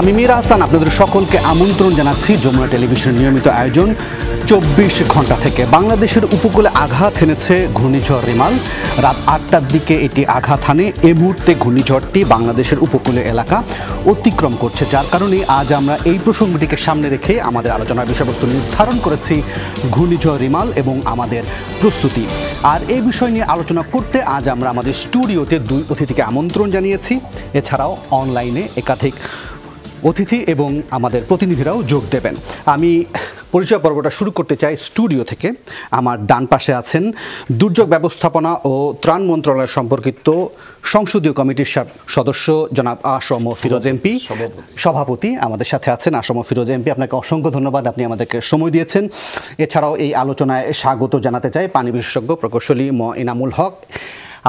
আমি মীর হাসান আপনাদের সকলকে আমন্ত্রণ জানাচ্ছি যমুনা টেলিভিশনের নিয়মিত আয়োজন চব্বিশ ঘন্টা থেকে বাংলাদেশের উপকূলে আঘাত হেনেছে ঘূর্ণিঝড় রিমাল রাত আটটার দিকে এটি আঘাত হানে এ মুহূর্তে ঘূর্ণিঝড়টি বাংলাদেশের উপকূলে এলাকা অতিক্রম করছে যার কারণে আজ আমরা এই প্রসঙ্গটিকে সামনে রেখে আমাদের আলোচনার বিষয়বস্তু নির্ধারণ করেছি ঘূর্ণিঝড় রিমাল এবং আমাদের প্রস্তুতি আর এই বিষয় নিয়ে আলোচনা করতে আজ আমরা আমাদের স্টুডিওতে দুই অতিথিকে আমন্ত্রণ জানিয়েছি এছাড়াও অনলাইনে একাধিক অতিথি এবং আমাদের প্রতিনিধিরাও যোগ দেবেন আমি পরিচয় পর্বটা শুরু করতে চাই স্টুডিও থেকে আমার ডান পাশে আছেন দুর্যোগ ব্যবস্থাপনা ও ত্রাণ মন্ত্রণালয় সম্পর্কিত সংসদীয় কমিটির সদস্য জনাব আসম ফিরোজ এমপি সভাপতি আমাদের সাথে আছেন আসম ফিরোজ এমপি আপনাকে অসংখ্য ধন্যবাদ আপনি আমাদেরকে সময় দিয়েছেন এছাড়াও এই আলোচনায় স্বাগত জানাতে চাই পানি বিশেষজ্ঞ প্রকৌশলী ম ইনামুল হক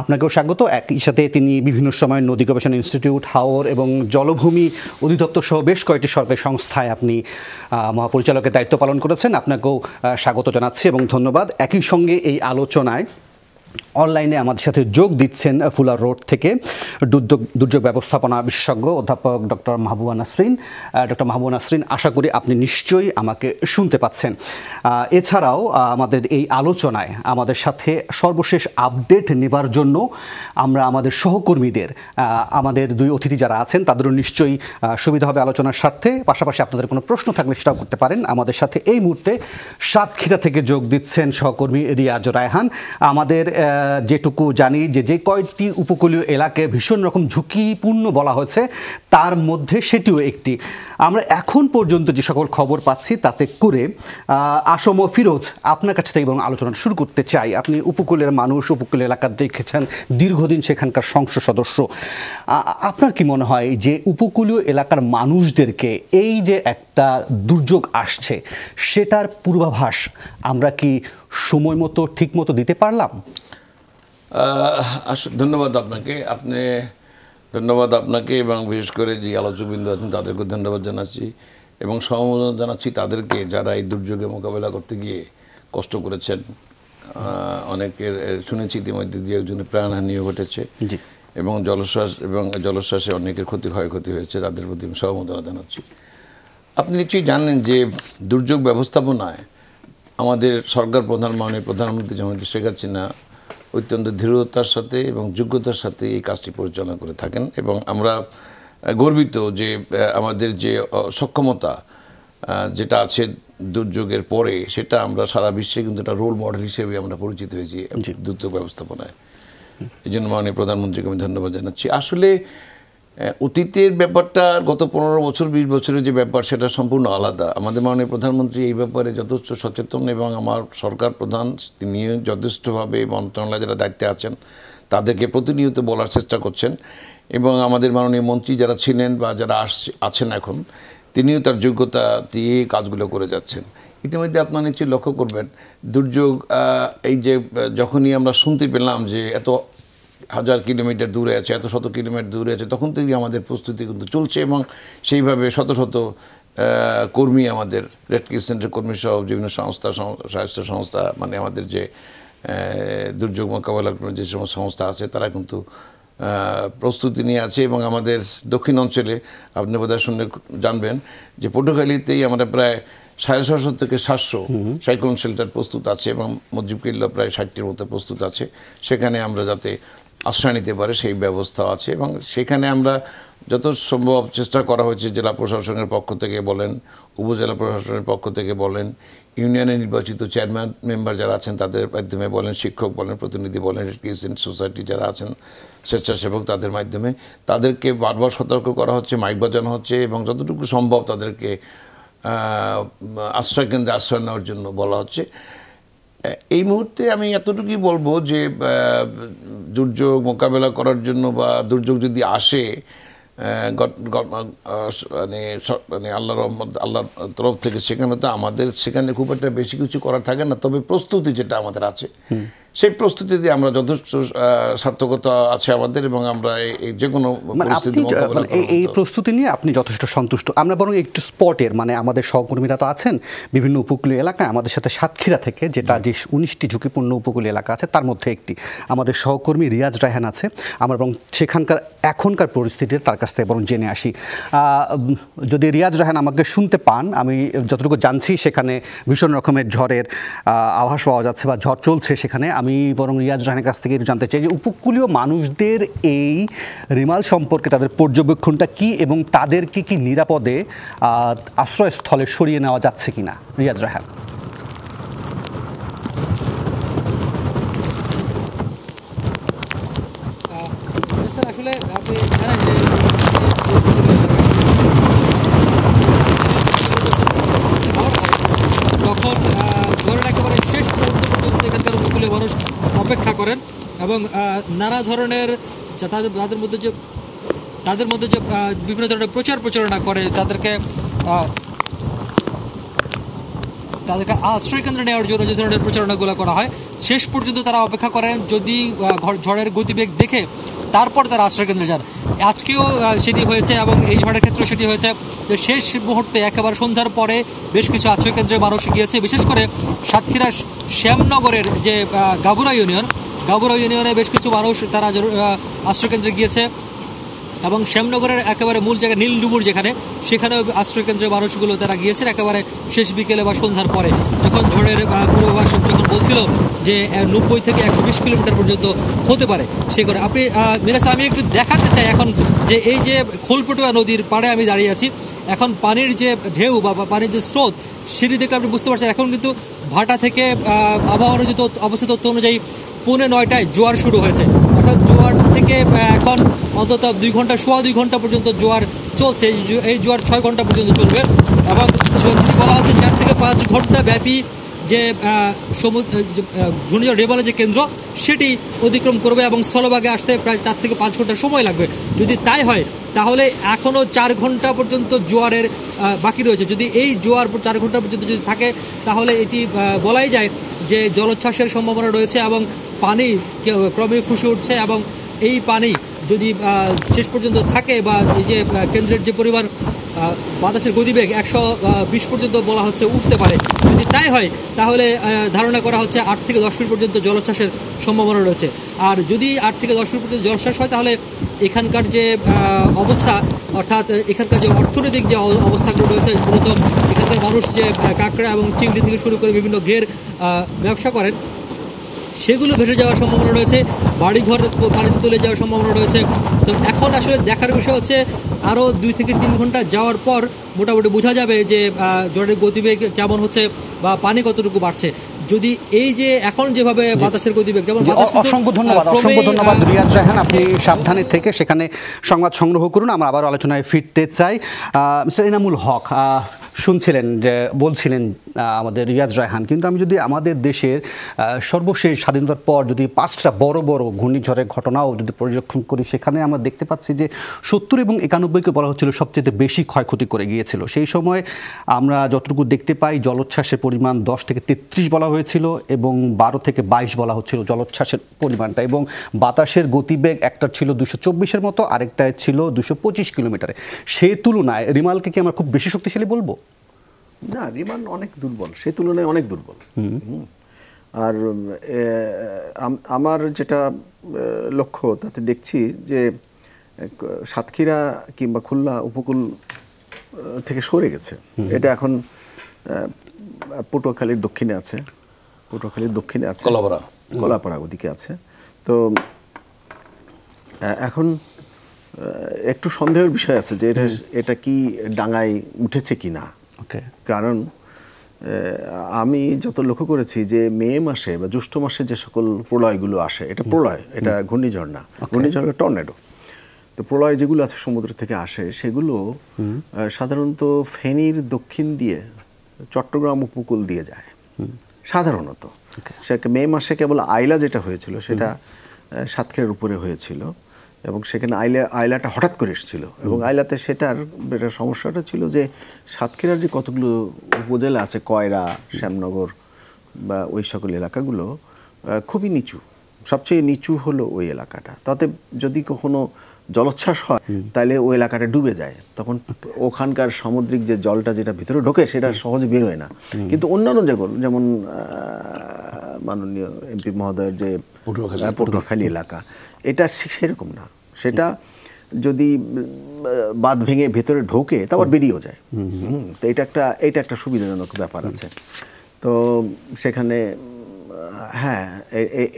আপনাকেও স্বাগত একই সাথে তিনি বিভিন্ন সময় নদী গবেষণা ইনস্টিটিউট হাওর এবং জলভূমি অধিদপ্তর সহ বেশ কয়েকটি সরকারি সংস্থায় আপনি মহাপরিচালকের দায়িত্ব পালন করেছেন আপনাকেও স্বাগত জানাচ্ছি এবং ধন্যবাদ একই সঙ্গে এই আলোচনায় অনলাইনে আমাদের সাথে যোগ দিচ্ছেন ফুলার রোড থেকে দুর্যোগ দুর্যোগ ব্যবস্থাপনা বিশেষজ্ঞ অধ্যাপক ডক্টর মাহবুবা নাসরিন ডক্টর মাহবুবা নাসরিন আশা করি আপনি নিশ্চয়ই আমাকে শুনতে পাচ্ছেন এছাড়াও আমাদের এই আলোচনায় আমাদের সাথে সর্বশেষ আপডেট নেবার জন্য আমরা আমাদের সহকর্মীদের আমাদের দুই অতিথি যারা আছেন তাদেরও নিশ্চয়ই সুবিধা হবে আলোচনার স্বার্থে পাশাপাশি আপনাদের কোনো প্রশ্ন থাকলে সেটাও করতে পারেন আমাদের সাথে এই মুহূর্তে সাতক্ষীরা থেকে যোগ দিচ্ছেন সহকর্মী রিয়াজ রায়হান আমাদের যেটুকু জানি যে যে কয়েকটি উপকূলীয় এলাকে ভীষণ রকম ঝুঁকিপূর্ণ বলা হচ্ছে তার মধ্যে সেটিও একটি আমরা এখন পর্যন্ত যে সকল খবর পাচ্ছি তাতে করে আসম ও ফিরোজ আপনার কাছ থেকে এবং আলোচনা শুরু করতে চাই আপনি উপকূলের মানুষ উপকূল এলাকা দেখেছেন দীর্ঘদিন সেখানকার সংসদ সদস্য আপনার কি মনে হয় যে উপকূলীয় এলাকার মানুষদেরকে এই যে একটা দুর্যোগ আসছে সেটার পূর্বাভাস আমরা কি সময় মতো ঠিক মতো দিতে পারলাম ধন্যবাদ আপনাকে আপনি ধন্যবাদ আপনাকে এবং বিশেষ করে যে আলোচকবৃন্দ আছেন তাদেরকে ধন্যবাদ জানাচ্ছি এবং সমবেদনা জানাচ্ছি তাদেরকে যারা এই দুর্যোগে মোকাবেলা করতে গিয়ে কষ্ট করেছেন অনেকের শুনেছি ইতিমধ্যে দিয়ে একজনের প্রাণহানিও ঘটেছে এবং জলশ্বাস এবং জলশ্বাসে অনেকের ক্ষতি ক্ষয়ক্ষতি হয়েছে তাদের প্রতি আমি সহমতনা জানাচ্ছি আপনি নিশ্চয়ই জানেন যে দুর্যোগ ব্যবস্থাপনায় আমাদের সরকার প্রধান মাননীয় প্রধানমন্ত্রী যেমন শেখ হাসিনা অত্যন্ত দৃঢ়তার সাথে এবং যোগ্যতার সাথে এই কাজটি পরিচালনা করে থাকেন এবং আমরা গর্বিত যে আমাদের যে সক্ষমতা যেটা আছে দুর্যোগের পরে সেটা আমরা সারা বিশ্বে কিন্তু একটা রোল মডেল হিসেবে আমরা পরিচিত হয়েছি দুর্যোগ ব্যবস্থাপনায় এই জন্য মাননীয় প্রধানমন্ত্রীকে আমি ধন্যবাদ জানাচ্ছি আসলে অতীতের ব্যাপারটা গত পনেরো বছর বিশ বছরের যে ব্যাপার সেটা সম্পূর্ণ আলাদা আমাদের মাননীয় প্রধানমন্ত্রী এই ব্যাপারে যথেষ্ট সচেতন এবং আমার সরকার প্রধান তিনিও যথেষ্টভাবে মন্ত্রণালয় যারা দায়িত্বে আছেন তাদেরকে প্রতিনিয়ত বলার চেষ্টা করছেন এবং আমাদের মাননীয় মন্ত্রী যারা ছিলেন বা যারা আছেন এখন তিনিও তার যোগ্যতা দিয়ে কাজগুলো করে যাচ্ছেন ইতিমধ্যে আপনার নিশ্চয়ই লক্ষ্য করবেন দুর্যোগ এই যে যখনই আমরা শুনতে পেলাম যে এত হাজার কিলোমিটার দূরে আছে এত শত কিলোমিটার দূরে আছে তখন থেকেই আমাদের প্রস্তুতি কিন্তু চলছে এবং সেইভাবে শত শত কর্মী আমাদের রেড ক্রিস সেন্টার কর্মী সহ বিভিন্ন সংস্থা স্বাস্থ্য সংস্থা মানে আমাদের যে দুর্যোগ মোকাবেলার যে সমস্ত সংস্থা আছে তারা কিন্তু প্রস্তুতি নিয়ে আছে এবং আমাদের দক্ষিণ অঞ্চলে আপনি বোধহয় শুনে জানবেন যে পটুখালীতেই আমরা প্রায় সাড়ে ছশো থেকে সাতশো সাইক্লোন শেল্টার প্রস্তুত আছে এবং মজিব কিল্লা প্রায় ষাটটির মতো প্রস্তুত আছে সেখানে আমরা যাতে আশ্রয় নিতে পারে সেই ব্যবস্থা আছে এবং সেখানে আমরা যত সম্ভব চেষ্টা করা হয়েছে জেলা প্রশাসনের পক্ষ থেকে বলেন উপজেলা প্রশাসনের পক্ষ থেকে বলেন ইউনিয়নে নির্বাচিত চেয়ারম্যান মেম্বার যারা আছেন তাদের মাধ্যমে বলেন শিক্ষক বলেন প্রতিনিধি বলেন এডুকেশন সোসাইটি যারা আছেন স্বেচ্ছাসেবক তাদের মাধ্যমে তাদেরকে বারবার সতর্ক করা হচ্ছে মাইক বাজানো হচ্ছে এবং যতটুকু সম্ভব তাদেরকে আশ্রয় কেন্দ্রে আশ্রয় নেওয়ার জন্য বলা হচ্ছে এই মুহূর্তে আমি এতটুকুই বলবো যে দুর্যোগ মোকাবেলা করার জন্য বা দুর্যোগ যদি আসে মানে মানে আল্লাহ রহমদ আল্লাহর তরফ থেকে সেখানে তো আমাদের সেখানে খুব একটা বেশি কিছু করা থাকে না তবে প্রস্তুতি যেটা আমাদের আছে সেই প্রস্তুতিতে আমরা যথেষ্ট সার্থকতা আছে আমাদের এবং আমরা যে কোনো এই মানে মানে প্রস্তুতি নিয়ে আপনি যথেষ্ট সন্তুষ্ট আমরা বরং একটু স্পটের মানে আমাদের সহকর্মীরা তো আছেন বিভিন্ন উপকূলীয় এলাকায় আমাদের সাথে সাতক্ষীরা থেকে যেটা যে উনিশটি ঝুঁকিপূর্ণ উপকূলীয় এলাকা আছে তার মধ্যে একটি আমাদের সহকর্মী রিয়াজ রায়হান আছে আমরা এবং সেখানকার এখনকার পরিস্থিতি তার কাছ থেকে বরং জেনে আসি যদি রিয়াজ রাহান আমাকে শুনতে পান আমি যতটুকু জানছি সেখানে ভীষণ রকমের ঝড়ের আভাস পাওয়া যাচ্ছে বা ঝড় চলছে সেখানে আমি আমি বরং রিয়াজ রাহানের কাছ থেকে জানতে চাই যে উপকূলীয় মানুষদের এই রিমাল সম্পর্কে তাদের পর্যবেক্ষণটা কি এবং তাদেরকে কি নিরাপদে আশ্রয়স্থলে সরিয়ে নেওয়া যাচ্ছে কিনা রিয়াজ রাহান নানা ধরনের তাদের তাদের মধ্যে যে তাদের মধ্যে যে বিভিন্ন ধরনের প্রচার প্রচারণা করে তাদেরকে তাদেরকে আশ্রয়কেন্দ্রে নেওয়ার জন্য যে ধরনের প্রচারণাগুলো করা হয় শেষ পর্যন্ত তারা অপেক্ষা করেন যদি ঝড়ের গতিবেগ দেখে তারপর তারা আশ্রয়কেন্দ্রে যান আজকেও সেটি হয়েছে এবং এই ঝড়ের ক্ষেত্রে সেটি হয়েছে যে শেষ মুহূর্তে একেবারে সন্ধ্যার পরে বেশ কিছু আশ্রয়কেন্দ্রে মানুষ গিয়েছে বিশেষ করে সাতক্ষীরা শ্যামনগরের যে গাবুরা ইউনিয়ন গাগুরা ইউনিয়নে বেশ কিছু মানুষ তারা আশ্রয়কেন্দ্রে গিয়েছে এবং শ্যামনগরের একেবারে মূল জায়গা নীলডুবুর যেখানে সেখানেও আশ্রয়কেন্দ্রের মানুষগুলো তারা গিয়েছেন একেবারে শেষ বিকেলে বা সন্ধ্যার পরে যখন ঝড়ের পূর্বাভাস যখন বলছিল যে নব্বই থেকে একশো বিশ কিলোমিটার পর্যন্ত হতে পারে সে করে আপনি মিরাজ আমি একটু দেখাতে চাই এখন যে এই যে খোলপটুয়া নদীর পাড়ে আমি দাঁড়িয়ে আছি এখন পানির যে ঢেউ বা পানির যে স্রোত সেটি দেখলে আপনি বুঝতে পারছেন এখন কিন্তু ভাটা থেকে আবহাওয়ার যে অবস্থা তথ্য অনুযায়ী পৌনে নয়টায় জোয়ার শুরু হয়েছে অর্থাৎ জোয়ার থেকে এখন অন্তত দুই ঘন্টা সোয়া দুই ঘন্টা পর্যন্ত জোয়ার চলছে এই জোয়ার ছয় ঘন্টা পর্যন্ত চলবে এবং বলা হচ্ছে চার থেকে পাঁচ ঘন্টা ব্যাপী যে সমুদ্র ঘূর্ণিঝড় রেবালের যে কেন্দ্র সেটি অতিক্রম করবে এবং স্থলভাগে আসতে প্রায় চার থেকে পাঁচ ঘন্টা সময় লাগবে যদি তাই হয় তাহলে এখনও চার ঘন্টা পর্যন্ত জোয়ারের বাকি রয়েছে যদি এই জোয়ার চার ঘন্টা পর্যন্ত যদি থাকে তাহলে এটি বলাই যায় যে জলোচ্ছ্বাসের সম্ভাবনা রয়েছে এবং পানি ক্রমে ফুসে উঠছে এবং এই পানি যদি শেষ পর্যন্ত থাকে বা এই যে কেন্দ্রের যে পরিমাণ বাতাসের গতিবেগ একশো বিশ পর্যন্ত বলা হচ্ছে উঠতে পারে যদি তাই হয় তাহলে ধারণা করা হচ্ছে আট থেকে দশ মিনিট পর্যন্ত জলোচ্ছ্বাসের সম্ভাবনা রয়েছে আর যদি আট থেকে দশ মিনিট পর্যন্ত জলোচ্ছ্বাস হয় তাহলে এখানকার যে অবস্থা অর্থাৎ এখানকার যে অর্থনৈতিক যে অবস্থাগুলো রয়েছে মূলত এখানকার মানুষ যে কাঁকড়া এবং চিংড়ি থেকে শুরু করে বিভিন্ন ঘের ব্যবসা করেন সেগুলো ভেসে যাওয়ার সম্ভাবনা রয়েছে বাড়িঘর পানিতে চলে যাওয়ার সম্ভাবনা রয়েছে তো এখন আসলে দেখার বিষয় হচ্ছে আরও দুই থেকে তিন ঘন্টা যাওয়ার পর মোটামুটি বোঝা যাবে যে জলের গতিবেগ কেমন হচ্ছে বা পানি কতটুকু বাড়ছে যদি এই যে এখন যেভাবে বাতাসের গতিবেগ যেমন অসংখ্য ধন্যবাদ ধন্যবাদ রিয়াজ রাহান আপনি সাবধানে থেকে সেখানে সংবাদ সংগ্রহ করুন আমরা আবার আলোচনায় ফিরতে চাই মিস্টার এনামুল হক শুনছিলেন যে বলছিলেন আমাদের রিয়াজ রায়হান কিন্তু আমি যদি আমাদের দেশের সর্বশেষ স্বাধীনতার পর যদি পাঁচটা বড় বড় ঘূর্ণিঝড়ের ঘটনাও যদি পর্যবেক্ষণ করি সেখানে আমরা দেখতে পাচ্ছি যে সত্তর এবং একানব্বইকে বলা হচ্ছিল সবচেয়ে বেশি ক্ষয়ক্ষতি করে গিয়েছিল সেই সময় আমরা যতটুকু দেখতে পাই জলোচ্ছ্বাসের পরিমাণ দশ থেকে তেত্রিশ বলা হয়েছিল এবং বারো থেকে বাইশ বলা হচ্ছিল জলোচ্ছ্বাসের পরিমাণটা এবং বাতাসের গতিবেগ একটা ছিল দুশো চব্বিশের মতো আরেকটায় ছিল দুশো পঁচিশ কিলোমিটারে সে তুলনায় রিমালকে কি আমরা খুব বেশি শক্তিশালী বলবো না রিমান অনেক দুর্বল সে তুলনায় অনেক দুর্বল হুম আর আমার যেটা লক্ষ্য তাতে দেখছি যে সাতক্ষীরা কিংবা খুলনা উপকূল থেকে সরে গেছে এটা এখন পটুয়াখালীর দক্ষিণে আছে পটুয়াখালীর দক্ষিণে আছে কলাপাড়া কলাপাড়া ওদিকে আছে তো এখন একটু সন্দেহের বিষয় আছে যে এটা এটা কি ডাঙায় উঠেছে কি না কারণ আমি যত লক্ষ্য করেছি যে মে মাসে বা জ্যৈষ্ঠ মাসে যে সকল প্রলয়গুলো আসে এটা প্রলয় এটা ঘূর্ণিঝড় না ঘূর্ণিঝড় টর্নেডো তো প্রলয় যেগুলো আছে সমুদ্র থেকে আসে সেগুলো সাধারণত ফেনীর দক্ষিণ দিয়ে চট্টগ্রাম উপকূল দিয়ে যায় সাধারণত সে মে মাসে কেবল আইলা যেটা হয়েছিল সেটা সাতক্ষীরের উপরে হয়েছিল এবং সেখানে আইলা আইলাটা হঠাৎ করে এসেছিল এবং আইলাতে সেটার একটা সমস্যাটা ছিল যে সাতক্ষীরার যে কতগুলো উপজেলা আছে কয়রা শ্যামনগর বা ওই সকল এলাকাগুলো খুবই নিচু সবচেয়ে নিচু হলো ওই এলাকাটা তাতে যদি কখনো জলোচ্ছ্বাস হয় তাহলে ওই এলাকাটা ডুবে যায় তখন ওখানকার সামুদ্রিক যে জলটা যেটা ভিতরে ঢোকে সেটা সহজে বেরোয় না কিন্তু অন্যান্য যেগুলো যেমন মাননীয় এমপি মহোদয়ের যে পটুয়াখালী এলাকা এটা সেরকম না সেটা যদি বাদ ভেঙে ভেতরে ঢোকে তারপর বেরিয়েও যায় তো এটা একটা এটা একটা সুবিধাজনক ব্যাপার আছে তো সেখানে হ্যাঁ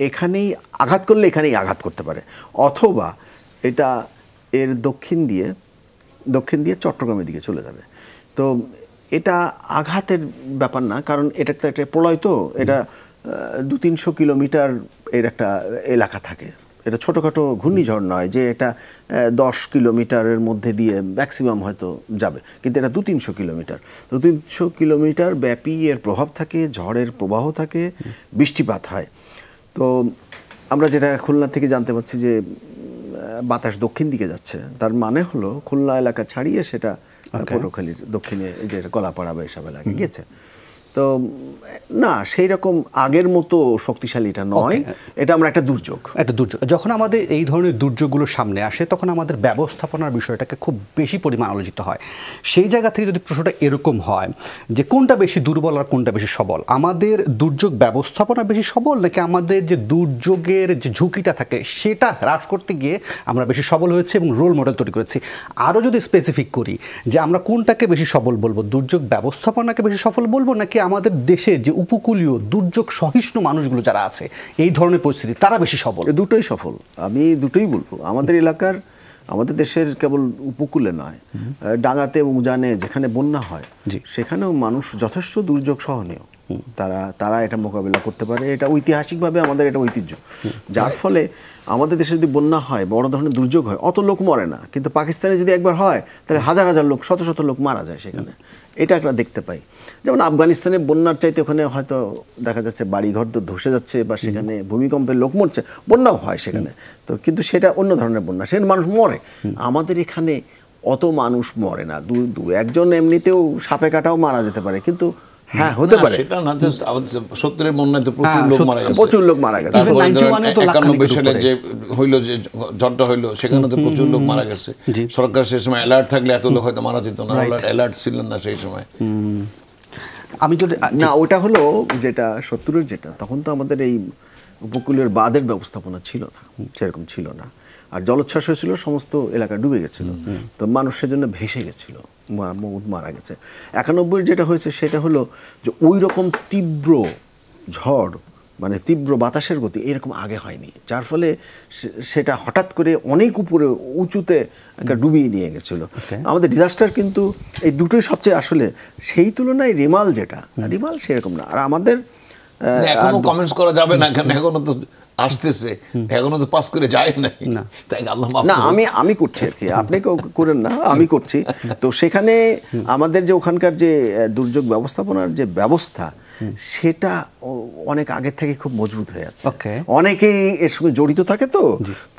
এখানেই আঘাত করলে এখানেই আঘাত করতে পারে অথবা এটা এর দক্ষিণ দিয়ে দক্ষিণ দিয়ে চট্টগ্রামের দিকে চলে যাবে তো এটা আঘাতের ব্যাপার না কারণ এটা তো একটা প্রলয় তো এটা দু তিনশো কিলোমিটার এর একটা এলাকা থাকে এটা ছোটোখাটো ঘূর্ণিঝড় নয় যে এটা দশ কিলোমিটারের মধ্যে দিয়ে ম্যাক্সিমাম হয়তো যাবে কিন্তু এটা দু তিনশো কিলোমিটার দু তিনশো কিলোমিটার ব্যাপী এর প্রভাব থাকে ঝড়ের প্রবাহ থাকে বৃষ্টিপাত হয় তো আমরা যেটা খুলনা থেকে জানতে পারছি যে বাতাস দক্ষিণ দিকে যাচ্ছে তার মানে হলো খুলনা এলাকা ছাড়িয়ে সেটা পটুখালীর দক্ষিণে যে কলাপাড়া বা এসব এলাকায় গিয়েছে তো না সেই রকম আগের মতো শক্তিশালী এটা নয় হ্যাঁ। এটা আমরা একটা দুর্যোগ একটা দুর্যোগ যখন আমাদের এই ধরনের দুর্যোগগুলো সামনে আসে তখন আমাদের ব্যবস্থাপনার বিষয়টাকে খুব বেশি পরিমাণ আলোচিত হয় সেই জায়গা থেকে যদি প্রশ্নটা এরকম হয় যে কোনটা বেশি দুর্বল আর কোনটা বেশি সবল আমাদের দুর্যোগ ব্যবস্থাপনা বেশি সবল নাকি আমাদের যে দুর্যোগের যে ঝুঁকিটা থাকে সেটা হ্রাস করতে গিয়ে আমরা বেশি সবল হয়েছে এবং রোল মডেল তৈরি করেছি আরও যদি স্পেসিফিক করি যে আমরা কোনটাকে বেশি সবল বলবো দুর্যোগ ব্যবস্থাপনাকে বেশি সফল বলবো নাকি আমাদের দেশের যে উপকূলীয় দুর্যোগ সহিষ্ণু মানুষগুলো যারা আছে এই ধরনের পরিস্থিতি তারা বেশি সফল দুটোই সফল আমি দুটোই বলবো আমাদের এলাকার আমাদের দেশের কেবল উপকূলে নয় ডাঙাতে এবং উজানে যেখানে বন্যা হয় সেখানেও মানুষ যথেষ্ট দুর্যোগ সহনীয় তারা তারা এটা মোকাবেলা করতে পারে এটা ঐতিহাসিকভাবে আমাদের এটা ঐতিহ্য যার ফলে আমাদের দেশে যদি বন্যা হয় বড় ধরনের দুর্যোগ হয় অত লোক মরে না কিন্তু পাকিস্তানে যদি একবার হয় তাহলে হাজার হাজার লোক শত শত লোক মারা যায় সেখানে এটা একটা দেখতে পাই যেমন আফগানিস্তানে বন্যার চাইতে ওখানে হয়তো দেখা যাচ্ছে বাড়িঘর তো ধসে যাচ্ছে বা সেখানে ভূমিকম্পে লোক মরছে বন্যাও হয় সেখানে তো কিন্তু সেটা অন্য ধরনের বন্যা সেখানে মানুষ মরে আমাদের এখানে অত মানুষ মরে না দু দু একজন এমনিতেও সাপে কাটাও মারা যেতে পারে কিন্তু হ্যাঁ হতে পারে সেটা না বন্যায় তো প্রচুর হ্যাঁ, লোক মারা গেছে প্রচুর লোক মারা গেছে সালে যে যে ঝড়টা সেখানে তো প্রচুর লোক মারা গেছে সরকার সেই সময় অ্যালার্ট থাকলে এত লোক হয়তো মারা যেত না অ্যালার্ট ছিল না সেই সময় আমি তো না ওটা হলো যেটা সত্তরের যেটা তখন তো আমাদের এই উপকূলের বাঁধের ব্যবস্থাপনা ছিল না সেরকম ছিল না আর জলোচ্ছ্বাস হয়েছিল সমস্ত এলাকা ডুবে গেছিল তো মানুষ সেজন্য ভেসে গেছিল মারা গেছে একানব্বই যেটা হয়েছে সেটা হলো যে ওই রকম তীব্র ঝড় মানে তীব্র বাতাসের গতি এরকম আগে হয়নি যার ফলে সেটা হঠাৎ করে অনেক উপরে উঁচুতে একটা ডুবিয়ে নিয়ে গেছিলো আমাদের ডিজাস্টার কিন্তু এই দুটোই সবচেয়ে আসলে সেই তুলনায় রিমাল যেটা রিমাল সেরকম না আর আমাদের মানে এখনো কমেন্টস করা যাবে না কেন এখনো তো আসতেছে এখনো তো পাস করে যায় না তাই আল্লাহ না আমি আমি করছি আর কি আপনি করেন না আমি করছি তো সেখানে আমাদের যে ওখানকার যে দুর্যোগ ব্যবস্থাপনার যে ব্যবস্থা সেটা অনেক আগে থেকে খুব মজবুত হয়ে আছে অনেকেই এর সঙ্গে জড়িত থাকে তো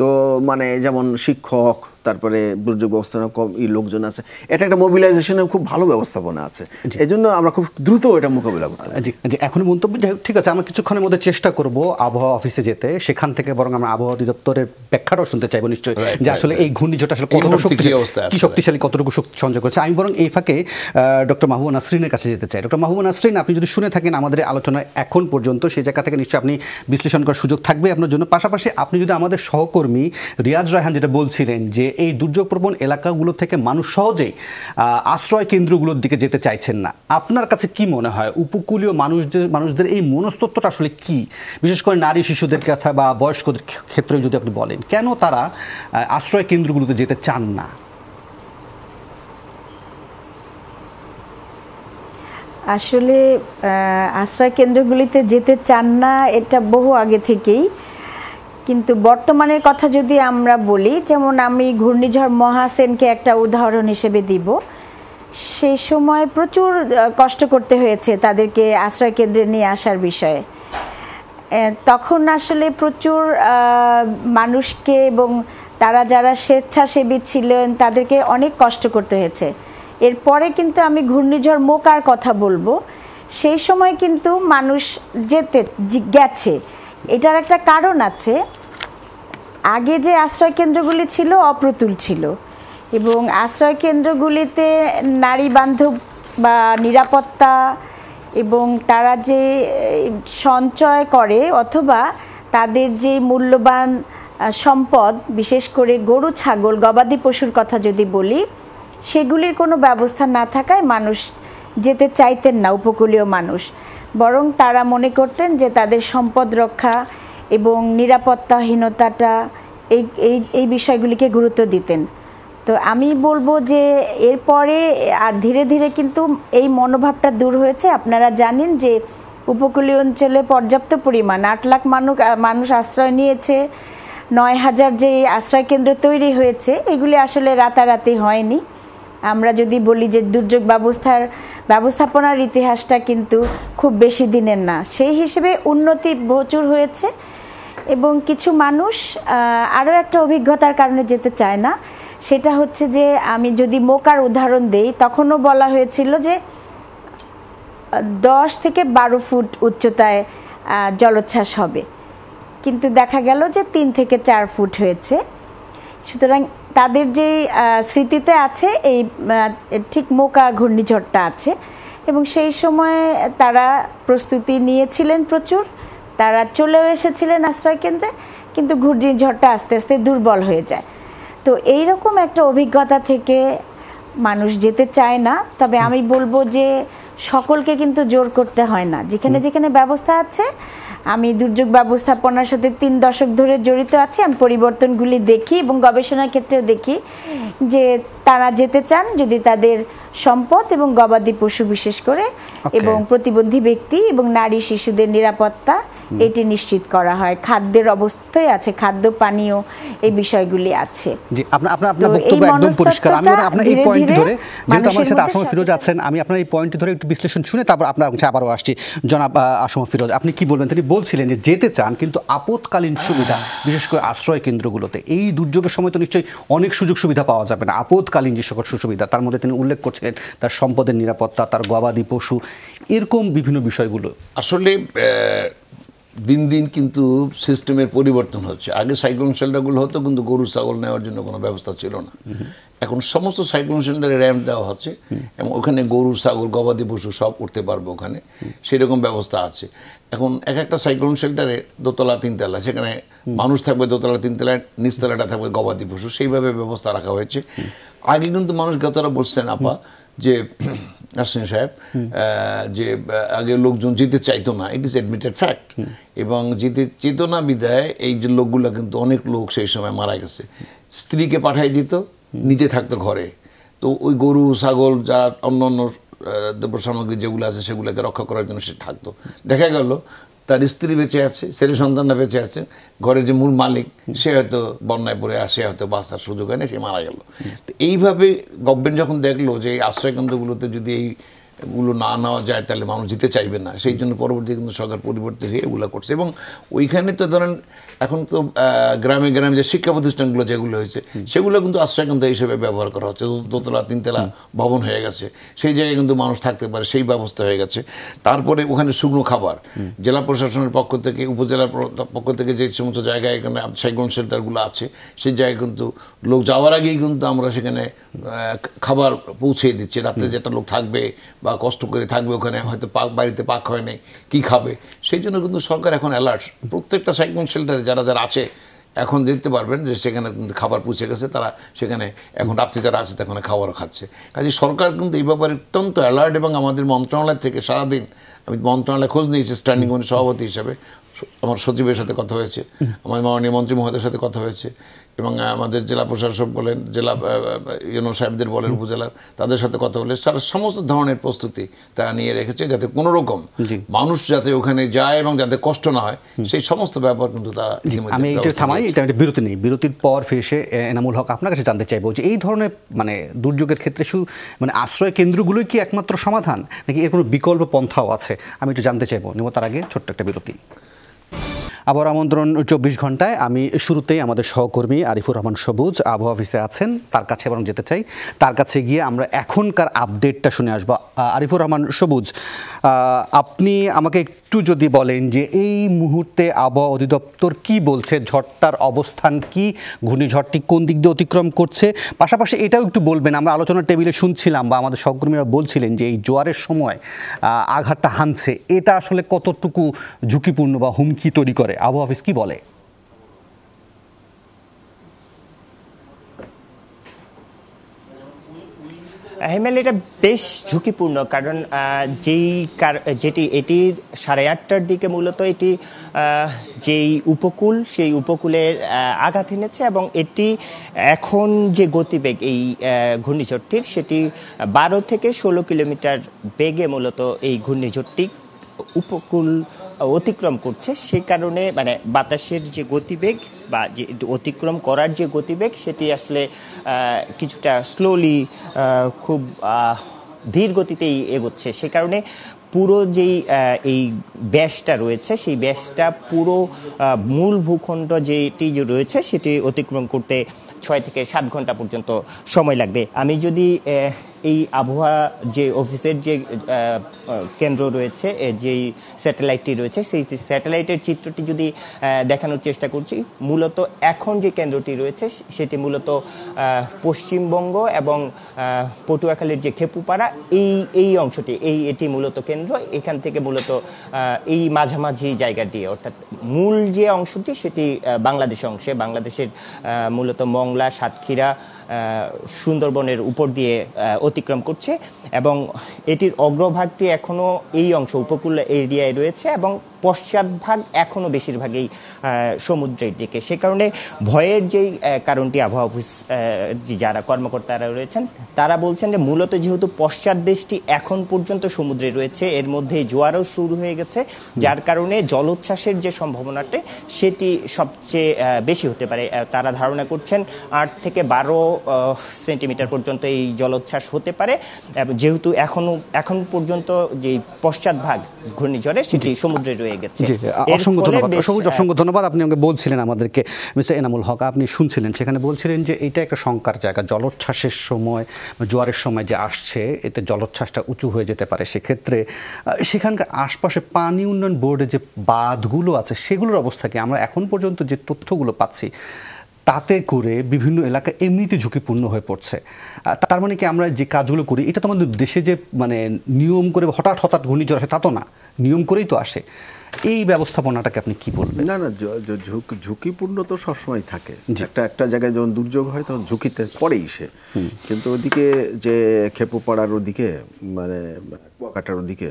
তো মানে যেমন শিক্ষক তারপরে দুর্যোগ ব্যবস্থাপনা কম এই লোকজন আছে এটা একটা মোবিলাইজেশনের খুব ভালো ব্যবস্থাপনা আছে এই জন্য আমরা খুব দ্রুত এটা মোকাবিলা করতে জি জি এখন মন্তব্য ঠিক আছে আমরা কিছুক্ষণের মধ্যে চেষ্টা করব আবহাওয়া অফিসে যেতে সেখান থেকে বরং আমরা আবহাওয়া অধিদপ্তরের ব্যাখ্যাটাও শুনতে চাইবো নিশ্চয়ই যে আসলে এই ঘূর্ণিঝড় আসলে কত শক্তি শক্তিশালী কতটুকু সংযোগ করছে আমি বরং এই ফাঁকে ডক্টর মাহবুব নাসরিনের কাছে যেতে চাই ডক্টর মাহবুব নাসরিন আপনি যদি শুনে থাকেন আমাদের আলোচনায় এখন পর্যন্ত সেই জায়গা থেকে নিশ্চয়ই আপনি বিশ্লেষণ করার সুযোগ থাকবে আপনার জন্য পাশাপাশি আপনি যদি আমাদের সহকর্মী রিয়াজ রায়হান যেটা বলছিলেন যে এই দুর্যোগপ্রবণ এলাকাগুলো থেকে মানুষ সহজেই আশ্রয় কেন্দ্রগুলোর দিকে যেতে চাইছেন না আপনার কাছে কি মনে হয় উপকূলীয় মানুষদের মানুষদের এই মনস্তত্বটা আসলে কি বিশেষ করে নারী শিশুদের কথা বা বয়স্কদের ক্ষেত্রে যদি আপনি বলেন কেন তারা আশ্রয় কেন্দ্রগুলোতে যেতে চান না আসলে আশ্রয় কেন্দ্রগুলিতে যেতে চান না এটা বহু আগে থেকেই কিন্তু বর্তমানের কথা যদি আমরা বলি যেমন আমি ঘূর্ণিঝড় মহাসেনকে একটা উদাহরণ হিসেবে দিব সে সময় প্রচুর কষ্ট করতে হয়েছে তাদেরকে আশ্রয় কেন্দ্রে নিয়ে আসার বিষয়ে তখন আসলে প্রচুর মানুষকে এবং তারা যারা স্বেচ্ছাসেবী ছিলেন তাদেরকে অনেক কষ্ট করতে হয়েছে এরপরে কিন্তু আমি ঘূর্ণিঝড় মোকার কথা বলবো সেই সময় কিন্তু মানুষ যেতে গেছে এটার একটা কারণ আছে আগে যে আশ্রয় কেন্দ্রগুলি ছিল অপ্রতুল ছিল এবং আশ্রয় কেন্দ্রগুলিতে নারী বান্ধব বা নিরাপত্তা এবং তারা যে সঞ্চয় করে অথবা তাদের যে মূল্যবান সম্পদ বিশেষ করে গরু ছাগল গবাদি পশুর কথা যদি বলি সেগুলির কোনো ব্যবস্থা না থাকায় মানুষ যেতে চাইতেন না উপকূলীয় মানুষ বরং তারা মনে করতেন যে তাদের সম্পদ রক্ষা এবং নিরাপত্তাহীনতাটা এই এই এই বিষয়গুলিকে গুরুত্ব দিতেন তো আমি বলবো যে এরপরে আর ধীরে ধীরে কিন্তু এই মনোভাবটা দূর হয়েছে আপনারা জানেন যে উপকূলীয় অঞ্চলে পর্যাপ্ত পরিমাণ আট লাখ মানুষ মানুষ আশ্রয় নিয়েছে নয় হাজার যে আশ্রয় কেন্দ্র তৈরি হয়েছে এগুলি আসলে রাতারাতি হয়নি আমরা যদি বলি যে দুর্যোগ ব্যবস্থার ব্যবস্থাপনার ইতিহাসটা কিন্তু খুব বেশি দিনের না সেই হিসেবে উন্নতি প্রচুর হয়েছে এবং কিছু মানুষ আরও একটা অভিজ্ঞতার কারণে যেতে চায় না সেটা হচ্ছে যে আমি যদি মোকার উদাহরণ দেই তখনও বলা হয়েছিল যে দশ থেকে বারো ফুট উচ্চতায় জলোচ্ছ্বাস হবে কিন্তু দেখা গেল যে তিন থেকে চার ফুট হয়েছে সুতরাং তাদের যে স্মৃতিতে আছে এই ঠিক মোকা ঘূর্ণিঝড়টা আছে এবং সেই সময়ে তারা প্রস্তুতি নিয়েছিলেন প্রচুর তারা চলেও এসেছিলেন আশ্রয়কেন্দ্রে কিন্তু ঘূর্ণিঝড়টা আস্তে আস্তে দুর্বল হয়ে যায় তো এই রকম একটা অভিজ্ঞতা থেকে মানুষ যেতে চায় না তবে আমি বলবো যে সকলকে কিন্তু জোর করতে হয় না যেখানে যেখানে ব্যবস্থা আছে আমি দুর্যোগ ব্যবস্থাপনার সাথে তিন দশক ধরে জড়িত আছি আমি পরিবর্তনগুলি দেখি এবং গবেষণার ক্ষেত্রেও দেখি যে তারা যেতে চান যদি তাদের সম্পদ এবং গবাদি পশু বিশেষ করে এবং প্রতিবন্ধী ব্যক্তি এবং নারী শিশুদের নিরাপত্তা এটি নিশ্চিত করা হয় খাদ্যের অবস্থায় আছে খাদ্য পানীয় এই বিষয়গুলি আছে জি আপনার আপনার আপনার বক্তব্য একদম পরিষ্কার আমি আপনার এই পয়েন্ট ধরে যেহেতু আমার সাথে আসমা ফিরোজ আছেন আমি আপনার এই পয়েন্ট ধরে একটু বিশ্লেষণ শুনে তারপর আপনার কাছে আবারও আসছি জনাব আসমা ফিরোজ আপনি কি বলবেন তিনি বলছিলেন যে যেতে চান কিন্তু আপতকালীন সুবিধা বিশেষ করে আশ্রয় কেন্দ্রগুলোতে এই দুর্যোগের সময় তো নিশ্চয়ই অনেক সুযোগ সুবিধা পাওয়া যাবে না আপতকালীন যে সকল সুবিধা তার মধ্যে তিনি উল্লেখ করছিলেন তার সম্পদের নিরাপত্তা তার গবাদি পশু এরকম বিভিন্ন বিষয়গুলো আসলে দিন দিন কিন্তু সিস্টেমের পরিবর্তন হচ্ছে আগে সাইক্লোন সেন্টারগুলো হতো কিন্তু গরু ছাগল নেওয়ার জন্য কোনো ব্যবস্থা ছিল না এখন সমস্ত সাইক্লোন সেন্টারে র্যাম্প দেওয়া হচ্ছে এবং ওখানে গরু ছাগল গবাদি পশু সব উঠতে পারবে ওখানে সেরকম ব্যবস্থা আছে এখন এক একটা সাইক্লোন শেল্টারে দোতলা তিনতলা সেখানে মানুষ থাকবে দোতলা তিনতলা নিচতলাটা থাকবে গবাদি পশু সেইভাবে ব্যবস্থা রাখা হয়েছে আগে কিন্তু মানুষ গতরা বলছেন আপা যে নাসরিন সাহেব যে আগে লোকজন জিতে চাইতো না ইট ইজ অ্যাডমিটেড ফ্যাক্ট এবং জিতে চেত না বিদায় এই যে লোকগুলো কিন্তু অনেক লোক সেই সময় মারা গেছে স্ত্রীকে পাঠাই দিত নিজে থাকতো ঘরে তো ওই গরু ছাগল যা অন্য অন্য দ্রব্য সামগ্রী যেগুলো আছে সেগুলোকে রক্ষা করার জন্য সে থাকতো দেখা গেল তার স্ত্রী বেঁচে আছে ছেলে সন্তানরা বেঁচে আছে ঘরের যে মূল মালিক সে হয়তো বন্যায় পড়ে আসে হয়তো বাঁচার সুযোগ হয় না সে মারা গেল তো এইভাবে গভর্নমেন্ট যখন দেখলো যে এই আশ্রয়কেন্দ্রগুলোতে যদি এই গুলো না নেওয়া যায় তাহলে মানুষ যেতে চাইবে না সেই জন্য পরবর্তী কিন্তু সরকার পরিবর্তিত হয়ে এগুলো করছে এবং ওইখানে তো ধরেন এখন তো গ্রামে গ্রামে যে শিক্ষা প্রতিষ্ঠানগুলো যেগুলো হয়েছে সেগুলো কিন্তু আশ্রয়কেন্দ্র হিসেবে ব্যবহার করা হচ্ছে দোতলা তিনতলা ভবন হয়ে গেছে সেই জায়গায় কিন্তু মানুষ থাকতে পারে সেই ব্যবস্থা হয়ে গেছে তারপরে ওখানে শুকনো খাবার জেলা প্রশাসনের পক্ষ থেকে উপজেলার পক্ষ থেকে যে সমস্ত জায়গায় এখানে সাইক্লোন সেন্টারগুলো আছে সেই জায়গায় কিন্তু লোক যাওয়ার আগেই কিন্তু আমরা সেখানে খাবার পৌঁছে দিচ্ছি রাত্রে যেটা লোক থাকবে বা কষ্ট করে থাকবে ওখানে হয়তো পাক বাড়িতে পাক হয় নাই কী খাবে সেই জন্য কিন্তু সরকার এখন অ্যালার্ট প্রত্যেকটা সাইকন সেন্টারে যারা যারা আছে এখন দেখতে পারবেন যে সেখানে কিন্তু খাবার পুষে গেছে তারা সেখানে এখন রাত্রে যারা আছে তখন খাবারও খাচ্ছে কাজে সরকার কিন্তু এই ব্যাপারে অত্যন্ত অ্যালার্ট এবং আমাদের মন্ত্রণালয় থেকে সারাদিন আমি মন্ত্রণালয় খোঁজ নিয়েছি স্ট্যান্ডিং কমিটির সভাপতি হিসাবে আমার সচিবের সাথে কথা হয়েছে আমার মাননীয় মন্ত্রী মহোদয়ের সাথে কথা হয়েছে এবং আমাদের জেলা প্রশাসক বলেন জেলা ইউনো সাহেবদের বলেন উপজেলার তাদের সাথে কথা বলে তারা সমস্ত ধরনের প্রস্তুতি তারা নিয়ে রেখেছে যাতে কোনো রকম মানুষ যাতে ওখানে যায় এবং যাতে কষ্ট না হয় সেই সমস্ত ব্যাপার কিন্তু তারা আমি এটা থামাই এটা একটা বিরতি নেই বিরতির পর ফিরে এনামুল হক আপনার কাছে জানতে চাইবো যে এই ধরনের মানে দুর্যোগের ক্ষেত্রে শুধু মানে আশ্রয় কেন্দ্রগুলোই কি একমাত্র সমাধান নাকি এর কোনো বিকল্প পন্থাও আছে আমি একটু জানতে চাইবো নিব তার আগে ছোট্ট একটা বিরতি আবার আমন্ত্রণ চব্বিশ ঘন্টায় আমি শুরুতেই আমাদের সহকর্মী আরিফুর রহমান সবুজ আবহাওয়া অফিসে আছেন তার কাছে এবং যেতে চাই তার কাছে গিয়ে আমরা এখনকার আপডেটটা শুনে আসবো আরিফুর রহমান সবুজ আপনি আমাকে একটু যদি বলেন যে এই মুহূর্তে আবহাওয়া অধিদপ্তর কি বলছে ঝড়টার অবস্থান কি ঘূর্ণিঝড়টি কোন দিক দিয়ে অতিক্রম করছে পাশাপাশি এটাও একটু বলবেন আমরা আলোচনার টেবিলে শুনছিলাম বা আমাদের সহকর্মীরা বলছিলেন যে এই জোয়ারের সময় আঘাতটা হানছে এটা আসলে কতটুকু ঝুঁকিপূর্ণ বা হুমকি তৈরি করে করে আবহাওয়া অফিস কি বলে হেমেল এটা বেশ ঝুঁকিপূর্ণ কারণ যেই যেটি এটি সাড়ে আটটার দিকে মূলত এটি যেই উপকূল সেই উপকূলের আঘাত এনেছে এবং এটি এখন যে গতিবেগ এই ঘূর্ণিঝড়টির সেটি বারো থেকে ষোলো কিলোমিটার বেগে মূলত এই ঘূর্ণিঝড়টি উপকূল অতিক্রম করছে সে কারণে মানে বাতাসের যে গতিবেগ বা যে অতিক্রম করার যে গতিবেগ সেটি আসলে কিছুটা স্লোলি খুব ধীর গতিতেই এগোচ্ছে সে কারণে পুরো যেই এই ব্যাসটা রয়েছে সেই ব্যাসটা পুরো মূল ভূখণ্ড যেটি রয়েছে সেটি অতিক্রম করতে ছয় থেকে সাত ঘন্টা পর্যন্ত সময় লাগবে আমি যদি এই আবহাওয়া যে অফিসের যে কেন্দ্র রয়েছে যেই স্যাটেলাইটটি রয়েছে সেই স্যাটেলাইটের চিত্রটি যদি দেখানোর চেষ্টা করছি মূলত এখন যে কেন্দ্রটি রয়েছে সেটি মূলত পশ্চিমবঙ্গ এবং পটুয়াখালীর যে খেপুপাড়া এই এই অংশটি এই এটি মূলত কেন্দ্র এখান থেকে মূলত এই মাঝামাঝি জায়গা দিয়ে অর্থাৎ মূল যে অংশটি সেটি বাংলাদেশ অংশে বাংলাদেশের মূলত মংলা সাতক্ষীরা সুন্দরবনের উপর দিয়ে অতিক্রম করছে এবং এটির অগ্রভাগটি এখনও এই অংশ উপকূল এরিয়ায় রয়েছে এবং পশ্চাৎভাগ এখনও বেশিরভাগই সমুদ্রের দিকে সে কারণে ভয়ের যেই কারণটি আবহাওয়া অফিস যারা কর্মকর্তারা রয়েছেন তারা বলছেন যে মূলত যেহেতু পশ্চাৎ দেশটি এখন পর্যন্ত সমুদ্রে রয়েছে এর মধ্যে জোয়ারও শুরু হয়ে গেছে যার কারণে জলোচ্ছ্বাসের যে সম্ভাবনাটি সেটি সবচেয়ে বেশি হতে পারে তারা ধারণা করছেন আট থেকে বারো সেন্টিমিটার পর্যন্ত এই জলোচ্ছ্বাস হতে পারে যেহেতু এখনও এখন পর্যন্ত যে পশ্চাৎভাগ ঘূর্ণিঝড়ে সেটি সমুদ্রে রয়েছে হয়ে গেছে অসংখ্য ধন্যবাদ সবুজ অসংখ্য ধন্যবাদ আপনি আমাকে বলছিলেন আমাদেরকে মিস্টার এনামুল হক আপনি শুনছিলেন সেখানে বলছিলেন যে এটা একটা শঙ্কার জায়গা জলোচ্ছ্বাসের সময় জোয়ারের সময় যে আসছে এতে জলোচ্ছ্বাসটা উঁচু হয়ে যেতে পারে সেক্ষেত্রে সেখানকার আশপাশে পানি উন্নয়ন বোর্ডে যে বাঁধগুলো আছে সেগুলোর অবস্থা কি আমরা এখন পর্যন্ত যে তথ্যগুলো পাচ্ছি তাতে করে বিভিন্ন এলাকা এমনিতে ঝুঁকিপূর্ণ হয়ে পড়ছে তার মানে কি আমরা যে কাজগুলো করি এটা তো আমাদের দেশে যে মানে নিয়ম করে হঠাৎ হঠাৎ ঘূর্ণিঝড় আসে তা তো না নিয়ম করেই তো আসে এই ব্যবস্থাপনাটাকে আপনি কি বলবেন না না ঝুঁকিপূর্ণ তো সবসময় থাকে একটা একটা জায়গায় যখন দুর্যোগ হয় তখন ঝুঁকিতে পড়েই সে কিন্তু ওদিকে যে পাড়ার ওদিকে মানে কুয়াকাটার ওদিকে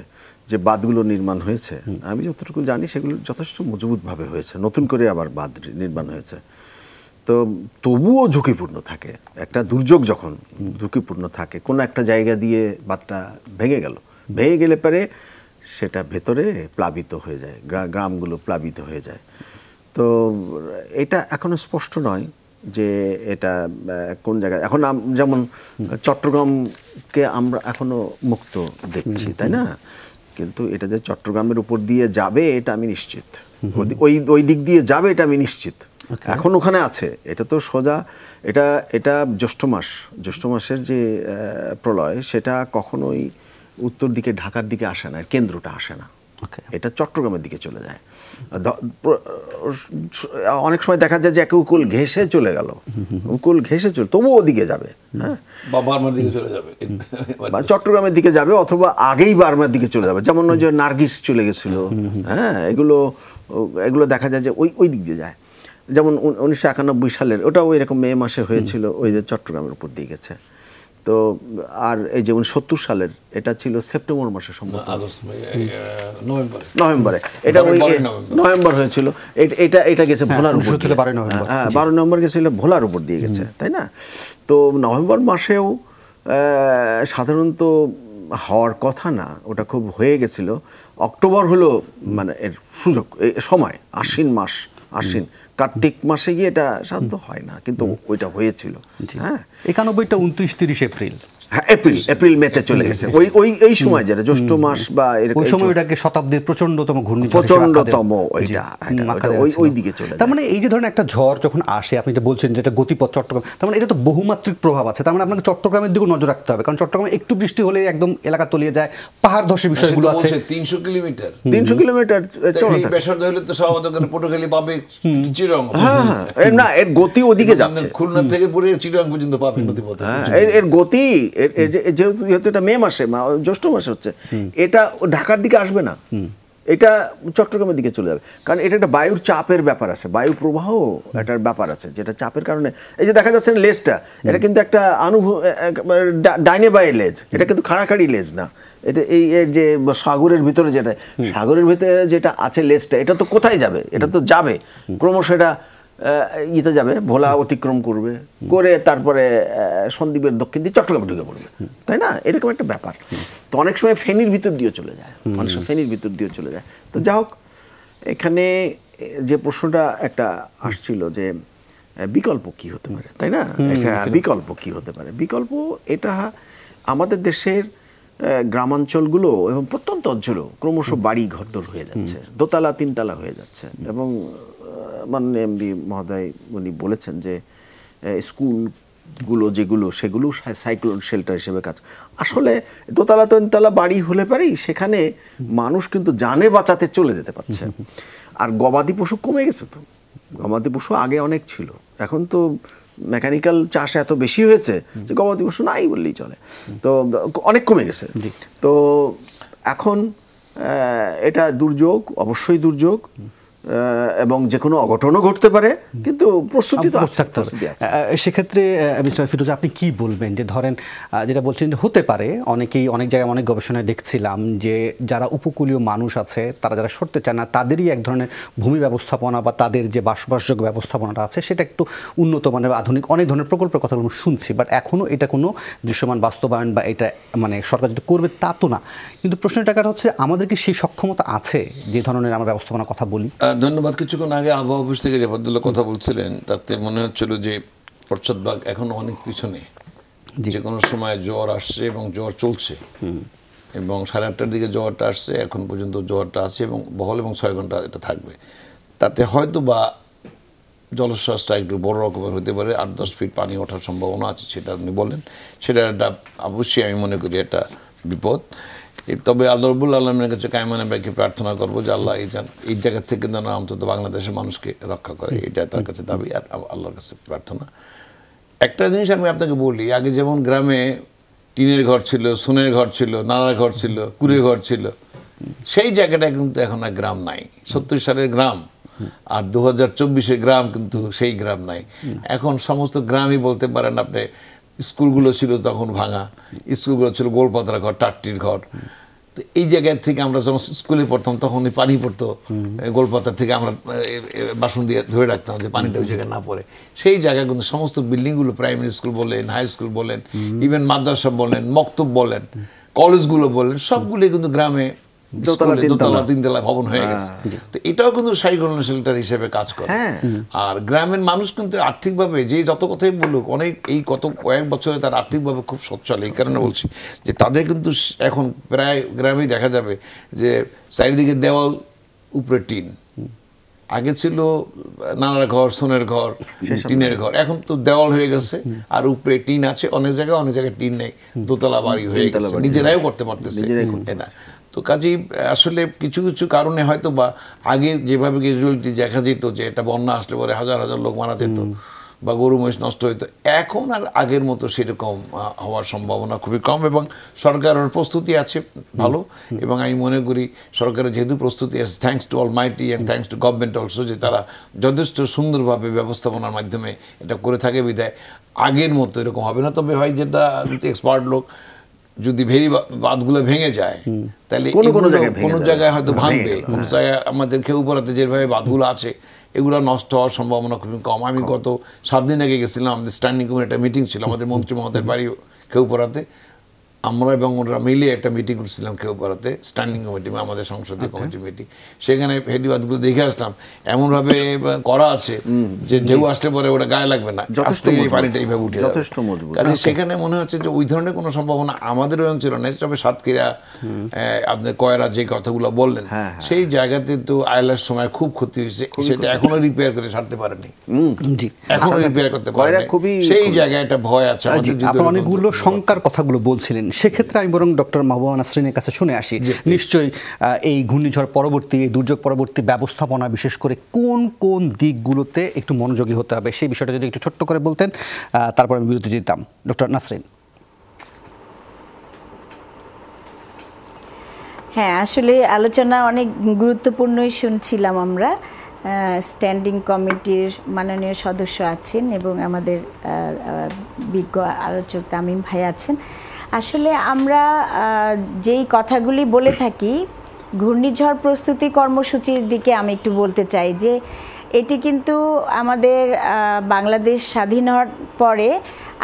যে বাঁধগুলো নির্মাণ হয়েছে আমি যতটুকু জানি সেগুলো যথেষ্ট মজবুতভাবে হয়েছে নতুন করে আবার বাঁধ নির্মাণ হয়েছে তো তবুও ঝুঁকিপূর্ণ থাকে একটা দুর্যোগ যখন ঝুঁকিপূর্ণ থাকে কোনো একটা জায়গা দিয়ে বাঁধটা ভেঙে গেল ভেঙে গেলে পরে সেটা ভেতরে প্লাবিত হয়ে যায় গ্রামগুলো প্লাবিত হয়ে যায় তো এটা এখনও স্পষ্ট নয় যে এটা কোন জায়গায় এখন যেমন চট্টগ্রামকে আমরা এখনও মুক্ত দেখছি তাই না কিন্তু এটা যে চট্টগ্রামের উপর দিয়ে যাবে এটা আমি নিশ্চিত ওই ওই দিক দিয়ে যাবে এটা আমি নিশ্চিত এখন ওখানে আছে এটা তো সোজা এটা এটা জ্যৈষ্ঠ মাস জ্যৈষ্ঠ মাসের যে প্রলয় সেটা কখনোই উত্তর দিকে ঢাকার দিকে আসে না কেন্দ্রটা আসে না এটা চট্টগ্রামের দিকে চলে যায় অনেক সময় দেখা যায় যে একে উকুল ঘেসে চলে গেল উকুল ঘেসে চলে তবুও ওদিকে যাবে হ্যাঁ চট্টগ্রামের দিকে যাবে অথবা আগেই বার্মার দিকে চলে যাবে যেমন যে নার্গিস চলে গেছিল হ্যাঁ এগুলো এগুলো দেখা যায় যে ওই ওই দিক দিয়ে যায় যেমন উনিশশো একানব্বই সালের ওই রকম মে মাসে হয়েছিল ওই যে চট্টগ্রামের উপর দিয়ে গেছে তো আর এই যেমন সত্তর সালের এটা ছিল সেপ্টেম্বর মাসে সম্ভবত নভেম্বরে এটা ওই নভেম্বর হয়েছিল এটা এটা গেছে হ্যাঁ, ভোলার উপর হ্যাঁ, হ্যাঁ বারো নভেম্বর গেছিল ভোলার উপর দিয়ে গেছে তাই না তো নভেম্বর মাসেও সাধারণত হওয়ার কথা না ওটা খুব হয়ে গেছিল অক্টোবর হলো মানে এর সুযোগ সময় আশ্বিন মাস আশ্বিন কার্তিক মাসে গিয়ে এটা সাধ্য হয় না কিন্তু ওইটা হয়েছিল হ্যাঁ একানব্বইটা উনত্রিশ তিরিশ এপ্রিল হ্যাঁ এপ্রিল এপ্রিল মেতে চলে গেছে ওই ওই এই সময় যেটা জ্যৈষ্ঠ মাস বা শতাব্দীর প্রচন্ডতম প্রচন্ডতম ওইটা ওই ওই দিকে চলে তার মানে এই যে একটা ঝড় যখন আসে আপনি যে বলছেন যেটা গতিপথ চট্টগ্রাম তার মানে এটা তো বহুমাত্রিক প্রভাব আছে তার মানে আপনাকে চট্টগ্রামের দিকে নজর রাখতে হবে কারণ চট্টগ্রামে একটু বৃষ্টি হলে একদম এলাকা তলিয়ে যায় পাহাড় ধসের বিষয়গুলো আছে তিনশো কিলোমিটার তিনশো কিলোমিটার চলতে হ্যাঁ, হ্যাঁ, হ্যাঁ। না এর গতি ওদিকে যাচ্ছে খুলনা থেকে পুরো চিরং পর্যন্ত পাবে নদীপথ এর গতি যেহেতু এটা মে মাসে জ্যৈষ্ঠ মাসে হচ্ছে এটা ঢাকার দিকে আসবে না এটা চট্টগ্রামের দিকে চলে যাবে কারণ এটা একটা বায়ুর চাপের ব্যাপার আছে বায়ু প্রবাহ একটা ব্যাপার আছে যেটা চাপের কারণে এই যে দেখা যাচ্ছে লেজটা এটা কিন্তু একটা আনুভূ ডাইনে বায়ে লেজ এটা কিন্তু খাড়াখাড়ি লেজ না এটা এই যে সাগরের ভিতরে যেটা সাগরের ভিতরে যেটা আছে লেজটা এটা তো কোথায় যাবে এটা তো যাবে ক্রমশ এটা ইতে যাবে ভোলা অতিক্রম করবে করে তারপরে সন্দ্বীপের দক্ষিণ দিয়ে চট্টগ্রামে ঢুকে পড়বে তাই না এরকম একটা ব্যাপার তো অনেক সময় ফেনির ভিতর দিয়েও চলে যায় অনেক সময় ফেনির ভিতর দিয়েও চলে যায় তো যা হোক এখানে যে প্রশ্নটা একটা আসছিল যে বিকল্প কি হতে পারে তাই না এটা বিকল্প কি হতে পারে বিকল্প এটা আমাদের দেশের গ্রামাঞ্চলগুলো এবং প্রত্যন্ত অঞ্চলও ক্রমশ বাড়ি ঘরদোর হয়ে যাচ্ছে দোতলা তিনতলা হয়ে যাচ্ছে এবং মাননীয় এমবি মহোদয় উনি বলেছেন যে স্কুলগুলো যেগুলো সেগুলো সাইক্লোন শেল্টার হিসেবে কাজ আসলে দোতলা তিনতলা বাড়ি হলে পারি সেখানে মানুষ কিন্তু জানে বাঁচাতে চলে যেতে পারছে আর গবাদি পশু কমে গেছে তো গবাদি পশু আগে অনেক ছিল এখন তো মেকানিক্যাল চাষ এত বেশি হয়েছে যে গবাদি পশু নাই বললেই চলে তো অনেক কমে গেছে তো এখন এটা দুর্যোগ অবশ্যই দুর্যোগ এবং যে কোনো অঘটনও ঘটতে পারে কিন্তু প্রস্তুতি তো থাকতে সেক্ষেত্রে মিস্টার ফিরোজ আপনি কি বলবেন যে ধরেন যেটা বলছেন যে হতে পারে অনেকেই অনেক জায়গায় অনেক গবেষণায় দেখছিলাম যে যারা উপকূলীয় মানুষ আছে তারা যারা সরতে চায় না তাদেরই এক ধরনের ভূমি ব্যবস্থাপনা বা তাদের যে বাসবাসযোগ্য ব্যবস্থাপনাটা আছে সেটা একটু উন্নত মানের আধুনিক অনেক ধরনের প্রকল্পের কথাগুলো শুনছি বাট এখনও এটা কোনো দৃশ্যমান বাস্তবায়ন বা এটা মানে সরকার যেটা করবে তা তো না কিন্তু প্রশ্নের টাকাটা হচ্ছে আমাদের কি সেই সক্ষমতা আছে যে ধরনের আমরা ব্যবস্থাপনার কথা বলি ধন্যবাদ কিছুক্ষণ আগে আবহাওয়া অফিস থেকে যে ভদ্রলোক কথা বলছিলেন তাতে মনে হচ্ছিল যে পশ্চাদবাগ এখনও অনেক পিছনে যে কোনো সময় জ্বর আসছে এবং জ্বর চলছে এবং সাড়ে আটটার দিকে জ্বরটা আসছে এখন পর্যন্ত জ্বরটা আছে এবং বহল এবং ছয় ঘন্টা এটা থাকবে তাতে হয়তো বা জলশ্বাসটা একটু বড় রকমের হতে পারে আট দশ ফিট পানি ওঠার সম্ভাবনা আছে সেটা আপনি বলেন সেটা একটা অবশ্যই আমি মনে করি একটা বিপদ তবে আল্লাহ রবুল আলমের কাছে কায়মানে ব্যাগে প্রার্থনা করবো যে আল্লাহ এই এই জায়গা থেকে যেন অন্তত বাংলাদেশের মানুষকে রক্ষা করে এটা তার কাছে দাবি আর আল্লাহর কাছে প্রার্থনা একটা জিনিস আমি আপনাকে বলি আগে যেমন গ্রামে টিনের ঘর ছিল সোনের ঘর ছিল নানার ঘর ছিল কুড়ে ঘর ছিল সেই জায়গাটা কিন্তু এখন আর গ্রাম নাই সত্তর সালের গ্রাম আর দু হাজার চব্বিশের গ্রাম কিন্তু সেই গ্রাম নাই এখন সমস্ত গ্রামই বলতে পারেন আপনি স্কুলগুলো ছিল তখন ভাঙা স্কুলগুলো ছিল গোলপাতার ঘর টাট্টির ঘর তো এই জায়গা থেকে আমরা যখন স্কুলে পড়তাম তখন পানি পড়তো গোলপাতার থেকে আমরা বাসন দিয়ে ধরে রাখতাম যে পানিটা ওই জায়গায় না পড়ে সেই জায়গায় কিন্তু সমস্ত বিল্ডিংগুলো প্রাইমারি স্কুল বলেন হাই স্কুল বলেন ইভেন মাদ্রাসা বলেন মক্তব বলেন কলেজগুলো বলেন সবগুলো কিন্তু গ্রামে দোতলা তিনতলা ভবন হয়ে হ্যাঁ। গেছে তো এটাও কিন্তু শেল্টার হিসেবে কাজ করে হ্যাঁ। আর গ্রামের মানুষ কিন্তু আর্থিকভাবে যে যত কথাই বলুক অনেক এই কত কয়েক বছরে তার আর্থিকভাবে খুব সচ্ছল এই কারণে বলছি যে তাদের কিন্তু এখন প্রায় গ্রামেই দেখা যাবে যে চারিদিকে দেওয়াল উপরে টিন আগে ছিল নানার ঘর সোনের ঘর টিনের ঘর এখন তো দেওয়াল হয়ে গেছে আর উপরে টিন আছে অনেক জায়গায় অনেক জায়গায় টিন নেই দোতলা বাড়ি হয়ে গেছে নিজেরাই করতে পারতেছে না তো কাজেই আসলে কিছু কিছু কারণে হয়তো বা আগে যেভাবে ক্যাজুয়ালিটি দেখা যেত যে এটা বন্যা আসলে পরে হাজার হাজার লোক মারা যেত বা গরু মহিষ নষ্ট হইতো এখন আর আগের মতো সেরকম হওয়ার সম্ভাবনা খুবই কম এবং সরকারের প্রস্তুতি আছে ভালো এবং আমি মনে করি সরকারের যেহেতু প্রস্তুতি আছে thanks to almighty and thanks to government also যে তারা যথেষ্ট সুন্দরভাবে ব্যবস্থাপনার মাধ্যমে এটা করে থাকে বিধায় আগের মতো এরকম হবে না তবে হয় যেটা এক্সপার্ট লোক যদি ভেরি বাদগুলো ভেঙে যায় তাহলে কোনো জায়গায় জায়গায় হয়তো হ্যাঁ, ভাঙবে কোনো জায়গায় আমাদের খেউ পড়াতে যেভাবে বাদগুলো আছে এগুলো নষ্ট হওয়ার সম্ভাবনা খুবই কম আমি গত সাত দিন আগে গেছিলাম আমাদের স্ট্যান্ডিং কমিটি একটা মিটিং ছিল আমাদের মন্ত্রী মহোদয়ের বাড়ি খেউ পড়াতে আমরা এবং ওরা মিলে একটা মিটিং করছিলাম কেউ পাড়াতে স্ট্যান্ডিং কমিটি আমাদের সংসদীয় কমিটি আচ্ছা। মিটিং সেখানে ফেরিবাদগুলো দেখে আসলাম এমনভাবে করা আছে যে ঢেউ আসতে পরে ওটা গায়ে লাগবে না যথেষ্ট পানিটা এইভাবে উঠে যথেষ্ট মজবুত কাজে আচ্ছা। সেখানে মনে হচ্ছে যে ওই ধরনের কোনো সম্ভাবনা আমাদের ওই অঞ্চলে নেই তবে সাতক্ষীরা আপনি কয়রা যে কথাগুলো বললেন হ্যাঁ, হ্যাঁ। সেই জায়গাতে তো আয়লার সময় খুব ক্ষতি হয়েছে সেটা এখনো রিপেয়ার করে সারতে পারেনি এখনো রিপেয়ার আচ্ছা, করতে পারে সেই জায়গায় একটা ভয় আছে আমাদের অনেকগুলো শঙ্কার কথাগুলো বলছিলেন সেক্ষেত্রে আমি বরং ডক্টর মাহবুবা নাসরিনের কাছে শুনে আসি নিশ্চয়ই এই ঘূর্ণিঝড় পরবর্তী এই দুর্যোগ পরবর্তী ব্যবস্থাপনা বিশেষ করে কোন কোন দিকগুলোতে একটু মনোযোগী হতে হবে সেই বিষয়টা যদি একটু ছোট্ট করে বলতেন তারপর আমি বিরতি দিতাম ডক্টর নাসরিন হ্যাঁ আসলে আলোচনা অনেক গুরুত্বপূর্ণই শুনছিলাম আমরা স্ট্যান্ডিং কমিটির মাননীয় সদস্য আছেন এবং আমাদের বিজ্ঞ আলোচক তামিম ভাই আছেন আসলে আমরা যেই কথাগুলি বলে থাকি ঘূর্ণিঝড় প্রস্তুতি কর্মসূচির দিকে আমি একটু বলতে চাই যে এটি কিন্তু আমাদের বাংলাদেশ স্বাধীন হওয়ার পরে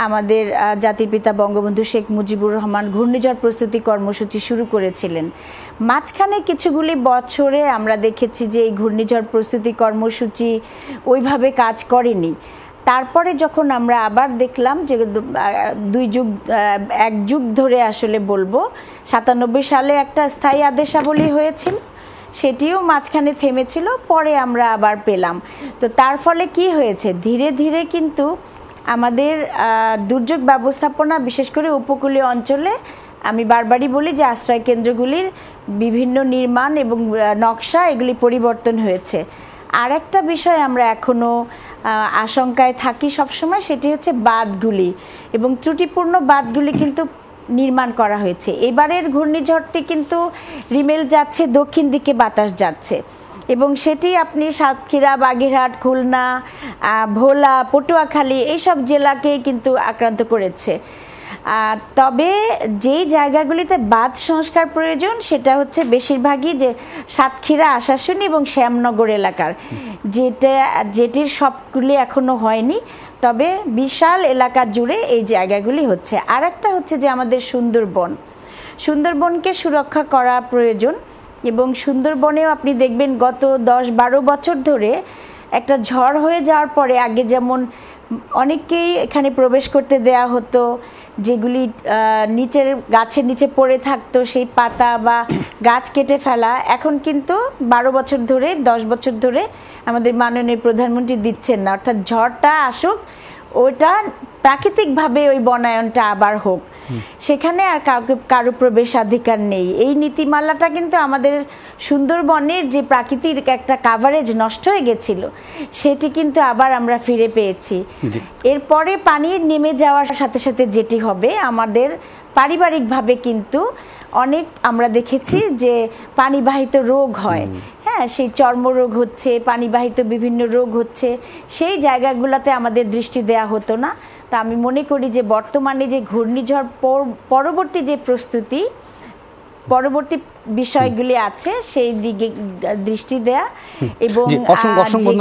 আমাদের জাতির পিতা বঙ্গবন্ধু শেখ মুজিবুর রহমান ঘূর্ণিঝড় প্রস্তুতি কর্মসূচি শুরু করেছিলেন মাঝখানে কিছুগুলি বছরে আমরা দেখেছি যে এই ঘূর্ণিঝড় প্রস্তুতি কর্মসূচি ওইভাবে কাজ করেনি তারপরে যখন আমরা আবার দেখলাম যে দুই যুগ এক যুগ ধরে আসলে বলবো সাতানব্বই সালে একটা স্থায়ী আদেশাবলী হয়েছিল সেটিও মাঝখানে থেমেছিল পরে আমরা আবার পেলাম তো তার ফলে কি হয়েছে ধীরে ধীরে কিন্তু আমাদের দুর্যোগ ব্যবস্থাপনা বিশেষ করে উপকূলীয় অঞ্চলে আমি বারবারই বলি যে আশ্রয় কেন্দ্রগুলির বিভিন্ন নির্মাণ এবং নকশা এগুলি পরিবর্তন হয়েছে আর একটা বিষয় আমরা এখনও আশঙ্কায় থাকি সবসময় সেটি হচ্ছে বাদগুলি এবং ত্রুটিপূর্ণ বাদগুলি কিন্তু নির্মাণ করা হয়েছে এবারের ঘূর্ণিঝড়টি কিন্তু রিমেল যাচ্ছে দক্ষিণ দিকে বাতাস যাচ্ছে এবং সেটি আপনি সাতক্ষীরা বাগেরহাট খুলনা ভোলা পটুয়াখালী এইসব জেলাকে কিন্তু আক্রান্ত করেছে তবে যেই জায়গাগুলিতে বাদ সংস্কার প্রয়োজন সেটা হচ্ছে বেশিরভাগই যে সাতক্ষীরা আশাশুনি এবং শ্যামনগর এলাকার যেটা যেটির সবগুলি এখনও হয়নি তবে বিশাল এলাকা জুড়ে এই জায়গাগুলি হচ্ছে আর একটা হচ্ছে যে আমাদের সুন্দরবন সুন্দরবনকে সুরক্ষা করা প্রয়োজন এবং সুন্দরবনেও আপনি দেখবেন গত দশ বারো বছর ধরে একটা ঝড় হয়ে যাওয়ার পরে আগে যেমন অনেককেই এখানে প্রবেশ করতে দেয়া হতো যেগুলি নিচের গাছের নিচে পড়ে থাকতো সেই পাতা বা গাছ কেটে ফেলা এখন কিন্তু বারো বছর ধরে দশ বছর ধরে আমাদের মাননীয় প্রধানমন্ত্রী দিচ্ছেন না অর্থাৎ ঝড়টা আসুক ওটা প্রাকৃতিকভাবে ওই বনায়নটা আবার হোক সেখানে আর কাউকে কারো প্রবেশাধিকার নেই এই নীতিমালাটা কিন্তু আমাদের সুন্দরবনের যে প্রাকৃতিক একটা কাভারেজ নষ্ট হয়ে গেছিল সেটি কিন্তু আবার আমরা ফিরে পেয়েছি এরপরে পানি নেমে যাওয়ার সাথে সাথে যেটি হবে আমাদের পারিবারিকভাবে কিন্তু অনেক আমরা দেখেছি যে পানিবাহিত রোগ হয় হ্যাঁ সেই চর্মরোগ হচ্ছে পানিবাহিত বিভিন্ন রোগ হচ্ছে সেই জায়গাগুলোতে আমাদের দৃষ্টি দেয়া হতো না তা আমি মনে করি যে বর্তমানে যে ঘূর্ণিঝড় পরবর্তী যে প্রস্তুতি পরবর্তী বিষয়গুলি আছে সেই দিকে দৃষ্টি দেয়া এবং অসংখ্য অসংখ্য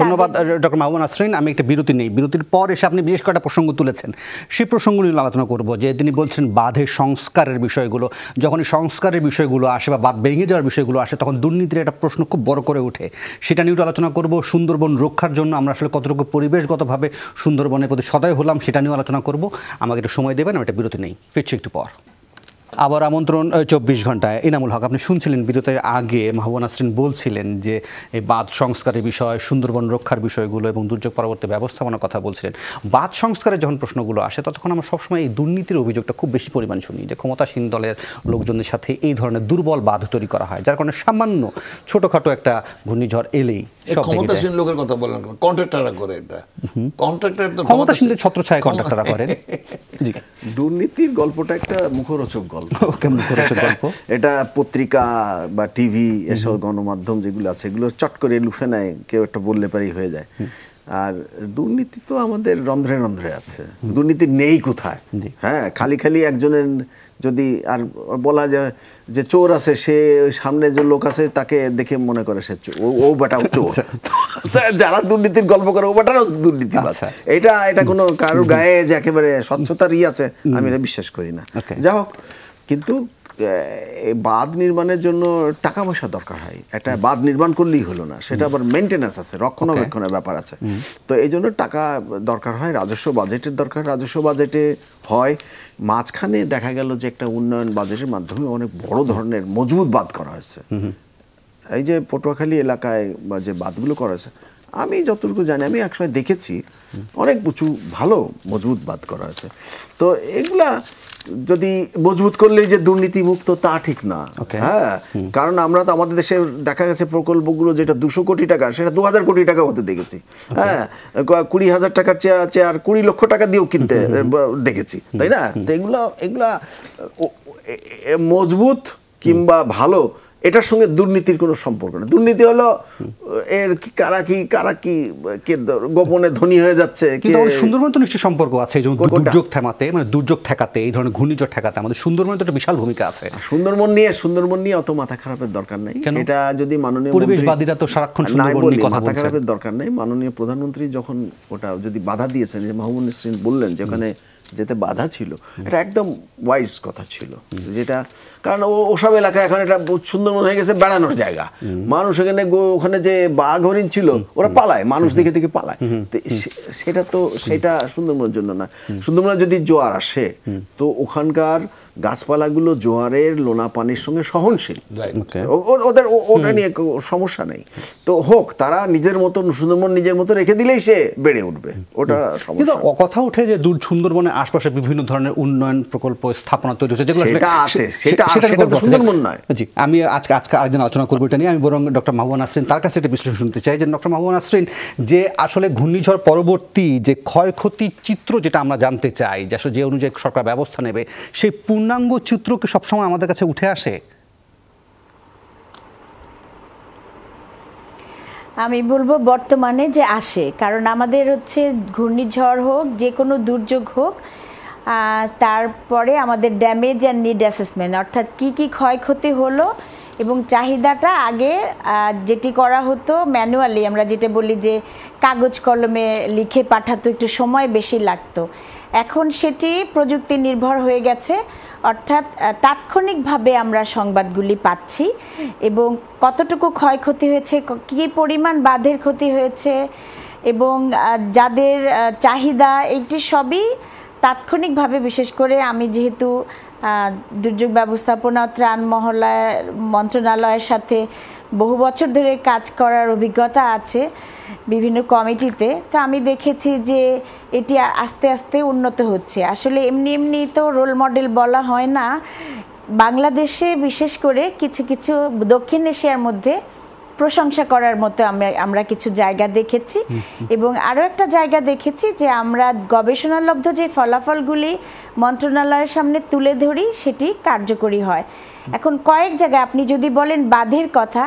ধন্যবাদ ডক্টর মাহমুদ আসরিন আমি একটা বিরতি নেই বিরতির পর এসে আপনি বেশ কয়েকটা প্রসঙ্গ তুলেছেন সেই প্রসঙ্গ নিয়ে আলোচনা করব যে তিনি বলছেন বাঁধের সংস্কারের বিষয়গুলো যখন এই সংস্কারের বিষয়গুলো আসে বা বাঁধ ভেঙে যাওয়ার বিষয়গুলো আসে তখন দুর্নীতির একটা প্রশ্ন খুব বড় করে ওঠে সেটা নিয়েও আলোচনা করব সুন্দরবন রক্ষার জন্য আমরা আসলে কতটুকু পরিবেশগতভাবে সুন্দরবনের প্রতি সদয় হলাম সেটা নিয়েও আলোচনা করব আমাকে একটু সময় দেবেন আমি একটা বিরতি নেই ফিরছি একটু পর আবার আমন্ত্রণ চব্বিশ ঘন্টায় এনামুল হক আপনি শুনছিলেন বিরতির আগে মাহবুব নাসরিন বলছিলেন যে এই বাঁধ সংস্কারের বিষয় সুন্দরবন রক্ষার বিষয়গুলো এবং দুর্যোগ পরবর্তী ব্যবস্থাপনার কথা বলছিলেন বাঁধ সংস্কারের যখন প্রশ্নগুলো আসে ততক্ষণ আমরা সবসময় এই দুর্নীতির অভিযোগটা খুব বেশি পরিমাণ শুনি যে ক্ষমতাসীন দলের লোকজনের সাথে এই ধরনের দুর্বল বাঁধ তৈরি করা হয় যার কারণে সামান্য ছোটোখাটো একটা ঘূর্ণিঝড় এলেই ক্ষমতাসীন লোকের কথা বললেন কন্ট্রাক্টাররা করে এটা কন্ট্রাক্টর ক্ষমতাসীনদের কন্ট্রাক্টাররা করেন দুর্নীতির গল্পটা একটা মুখরোচক গল্প এটা পত্রিকা বা টিভি এসব গণমাধ্যম যেগুলো আছে এগুলো চট করে লুফে নেয় কেউ একটা বললে পারি হয়ে যায় আর দুর্নীতি তো আমাদের রন্ধ্রে রন্ধ্রে আছে দুর্নীতি নেই কোথায় হ্যাঁ খালি খালি একজনের যদি আর বলা যায় যে চোর আছে সে সামনে যে লোক আছে তাকে দেখে মনে করে সে ও বেটাও আচ্ছা। চোর যারা দুর্নীতির গল্প করে ও বেটারও দুর্নীতি আচ্ছা। এটা এটা কোনো কারো গায়ে যে একেবারে স্বচ্ছতারই আছে আমি এটা বিশ্বাস করি না যাই হোক কিন্তু বাঁধ নির্মাণের জন্য টাকা পয়সা দরকার হয় একটা বাঁধ নির্মাণ করলেই হলো না সেটা আবার মেনটেন্যান্স আছে রক্ষণাবেক্ষণের ব্যাপার আছে তো এই জন্য টাকা দরকার হয় রাজস্ব বাজেটের দরকার রাজস্ব বাজেটে হয় মাঝখানে দেখা গেল যে একটা উন্নয়ন বাজেটের মাধ্যমে অনেক বড় ধরনের মজবুত বাঁধ করা হয়েছে এই যে পটুয়াখালী এলাকায় যে বাঁধগুলো করা হয়েছে আমি যতটুকু জানি আমি একসময় দেখেছি অনেক উঁচু ভালো মজবুত বাদ করা আছে তো এগুলা যদি মজবুত করলেই যে দুর্নীতিমুক্ত তা ঠিক না হ্যাঁ কারণ আমরা তো আমাদের দেশে দেখা গেছে প্রকল্পগুলো যেটা দুশো কোটি টাকা সেটা দু হাজার কোটি টাকা হতে দেখেছি হ্যাঁ কুড়ি হাজার টাকার চেয়ার চেয়ার কুড়ি লক্ষ টাকা দিয়েও কিনতে দেখেছি তাই না তো এগুলো এগুলা মজবুত কিংবা ভালো এটার সঙ্গে দুর্নীতির কোনো সম্পর্ক না দুর্নীতি হলো এর কি কারা কি কারা কি গোপনে ধনী হয়ে যাচ্ছে সুন্দরবন তো নিশ্চয়ই সম্পর্ক আছে এই দুর্যোগ থেমাতে মানে দুর্যোগ ঠেকাতে এই ধরনের ঘূর্ণিঝড় ঠেকাতে আমাদের সুন্দরবন তো একটা বিশাল ভূমিকা আছে সুন্দরবন নিয়ে সুন্দরবন নিয়ে অত মাথা খারাপের দরকার নেই এটা যদি মাননীয় পরিবেশবাদীরা তো সারাক্ষণ সুন্দরবন মাথা খারাপের দরকার নেই মাননীয় প্রধানমন্ত্রী যখন ওটা যদি বাধা দিয়েছেন যে মাহমুদ নিসরিন বললেন যে ওখানে যেতে বাধা ছিল এটা একদম ওয়াইজ কথা ছিল যেটা কারণ ও ওসব এলাকা এখন এটা মনে হয়ে গেছে বেড়ানোর জায়গা মানুষ এখানে ওখানে যে বাঘ হরিণ ছিল ওরা পালায় মানুষ দেখে দেখে পালায় তো সেটা তো সেটা সুন্দরবনের জন্য না সুন্দরবনে যদি জোয়ার আসে তো ওখানকার গাছপালাগুলো জোয়ারের লোনা পানির সঙ্গে সহনশীল ওদের ওটা নিয়ে সমস্যা নেই তো হোক তারা নিজের মতন সুন্দরবন নিজের মতো রেখে দিলেই সে বেড়ে উঠবে ওটা কিন্তু কথা উঠে যে সুন্দরবনে আশপাশে বিভিন্ন ধরনের উন্নয়ন প্রকল্প স্থাপনা তৈরি হচ্ছে যেগুলো জি আমি আজকে আজকে আরেকজন আলোচনা করবো এটা নিয়ে আমি বরং ডক্টর মাহবুব নাসরিন তার কাছে একটা বিশ্লেষণ শুনতে চাই যে ডক্টর মাহবুব নাসরিন যে আসলে ঘূর্ণিঝড় পরবর্তী যে ক্ষয়ক্ষতির চিত্র যেটা আমরা জানতে চাই যে আসলে যে অনুযায়ী সরকার ব্যবস্থা নেবে সেই পূর্ণাঙ্গ চিত্র কি সবসময় আমাদের কাছে উঠে আসে আমি বলবো বর্তমানে যে আসে কারণ আমাদের হচ্ছে ঘূর্ণিঝড় হোক যে কোনো দুর্যোগ হোক তারপরে আমাদের ড্যামেজ অ্যান্ড নিড অ্যাসেসমেন্ট অর্থাৎ কি কি ক্ষয়ক্ষতি হলো এবং চাহিদাটা আগে যেটি করা হতো ম্যানুয়ালি আমরা যেটা বলি যে কাগজ কলমে লিখে পাঠাতো একটু সময় বেশি লাগতো এখন সেটি প্রযুক্তি নির্ভর হয়ে গেছে অর্থাৎ তাৎক্ষণিকভাবে আমরা সংবাদগুলি পাচ্ছি এবং কতটুকু ক্ষয়ক্ষতি হয়েছে কী পরিমাণ বাঁধের ক্ষতি হয়েছে এবং যাদের চাহিদা এইটি সবই তাৎক্ষণিকভাবে বিশেষ করে আমি যেহেতু দুর্যোগ ব্যবস্থাপনা ত্রাণ মহলায় মন্ত্রণালয়ের সাথে বহু বছর ধরে কাজ করার অভিজ্ঞতা আছে বিভিন্ন কমিটিতে তো আমি দেখেছি যে এটি আস্তে আস্তে উন্নত হচ্ছে আসলে এমনি এমনি তো রোল মডেল বলা হয় না বাংলাদেশে বিশেষ করে কিছু কিছু দক্ষিণ এশিয়ার মধ্যে প্রশংসা করার মতো আমরা আমরা কিছু জায়গা দেখেছি এবং আরও একটা জায়গা দেখেছি যে আমরা গবেষণালব্ধ যে ফলাফলগুলি মন্ত্রণালয়ের সামনে তুলে ধরি সেটি কার্যকরী হয় এখন কয়েক জায়গায় আপনি যদি বলেন বাঁধের কথা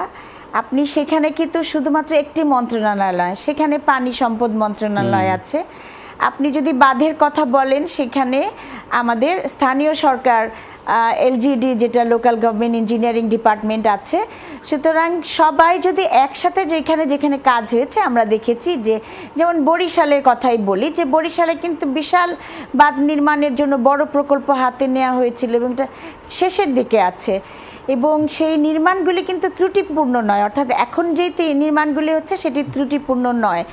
আপনি সেখানে কিন্তু শুধুমাত্র একটি মন্ত্রণালয় সেখানে পানি সম্পদ মন্ত্রণালয় আছে আপনি যদি বাঁধের কথা বলেন সেখানে আমাদের স্থানীয় সরকার এলজিডি যেটা লোকাল গভর্নমেন্ট ইঞ্জিনিয়ারিং ডিপার্টমেন্ট আছে সুতরাং সবাই যদি একসাথে যেখানে যেখানে কাজ হয়েছে আমরা দেখেছি যে যেমন বরিশালের কথাই বলি যে বরিশালে কিন্তু বিশাল বাঁধ নির্মাণের জন্য বড় প্রকল্প হাতে নেওয়া হয়েছিল এবং এটা শেষের দিকে আছে এবং সেই নির্মাণগুলি কিন্তু ত্রুটিপূর্ণ নয় অর্থাৎ এখন যেই নির্মাণগুলি হচ্ছে সেটি ত্রুটিপূর্ণ নয়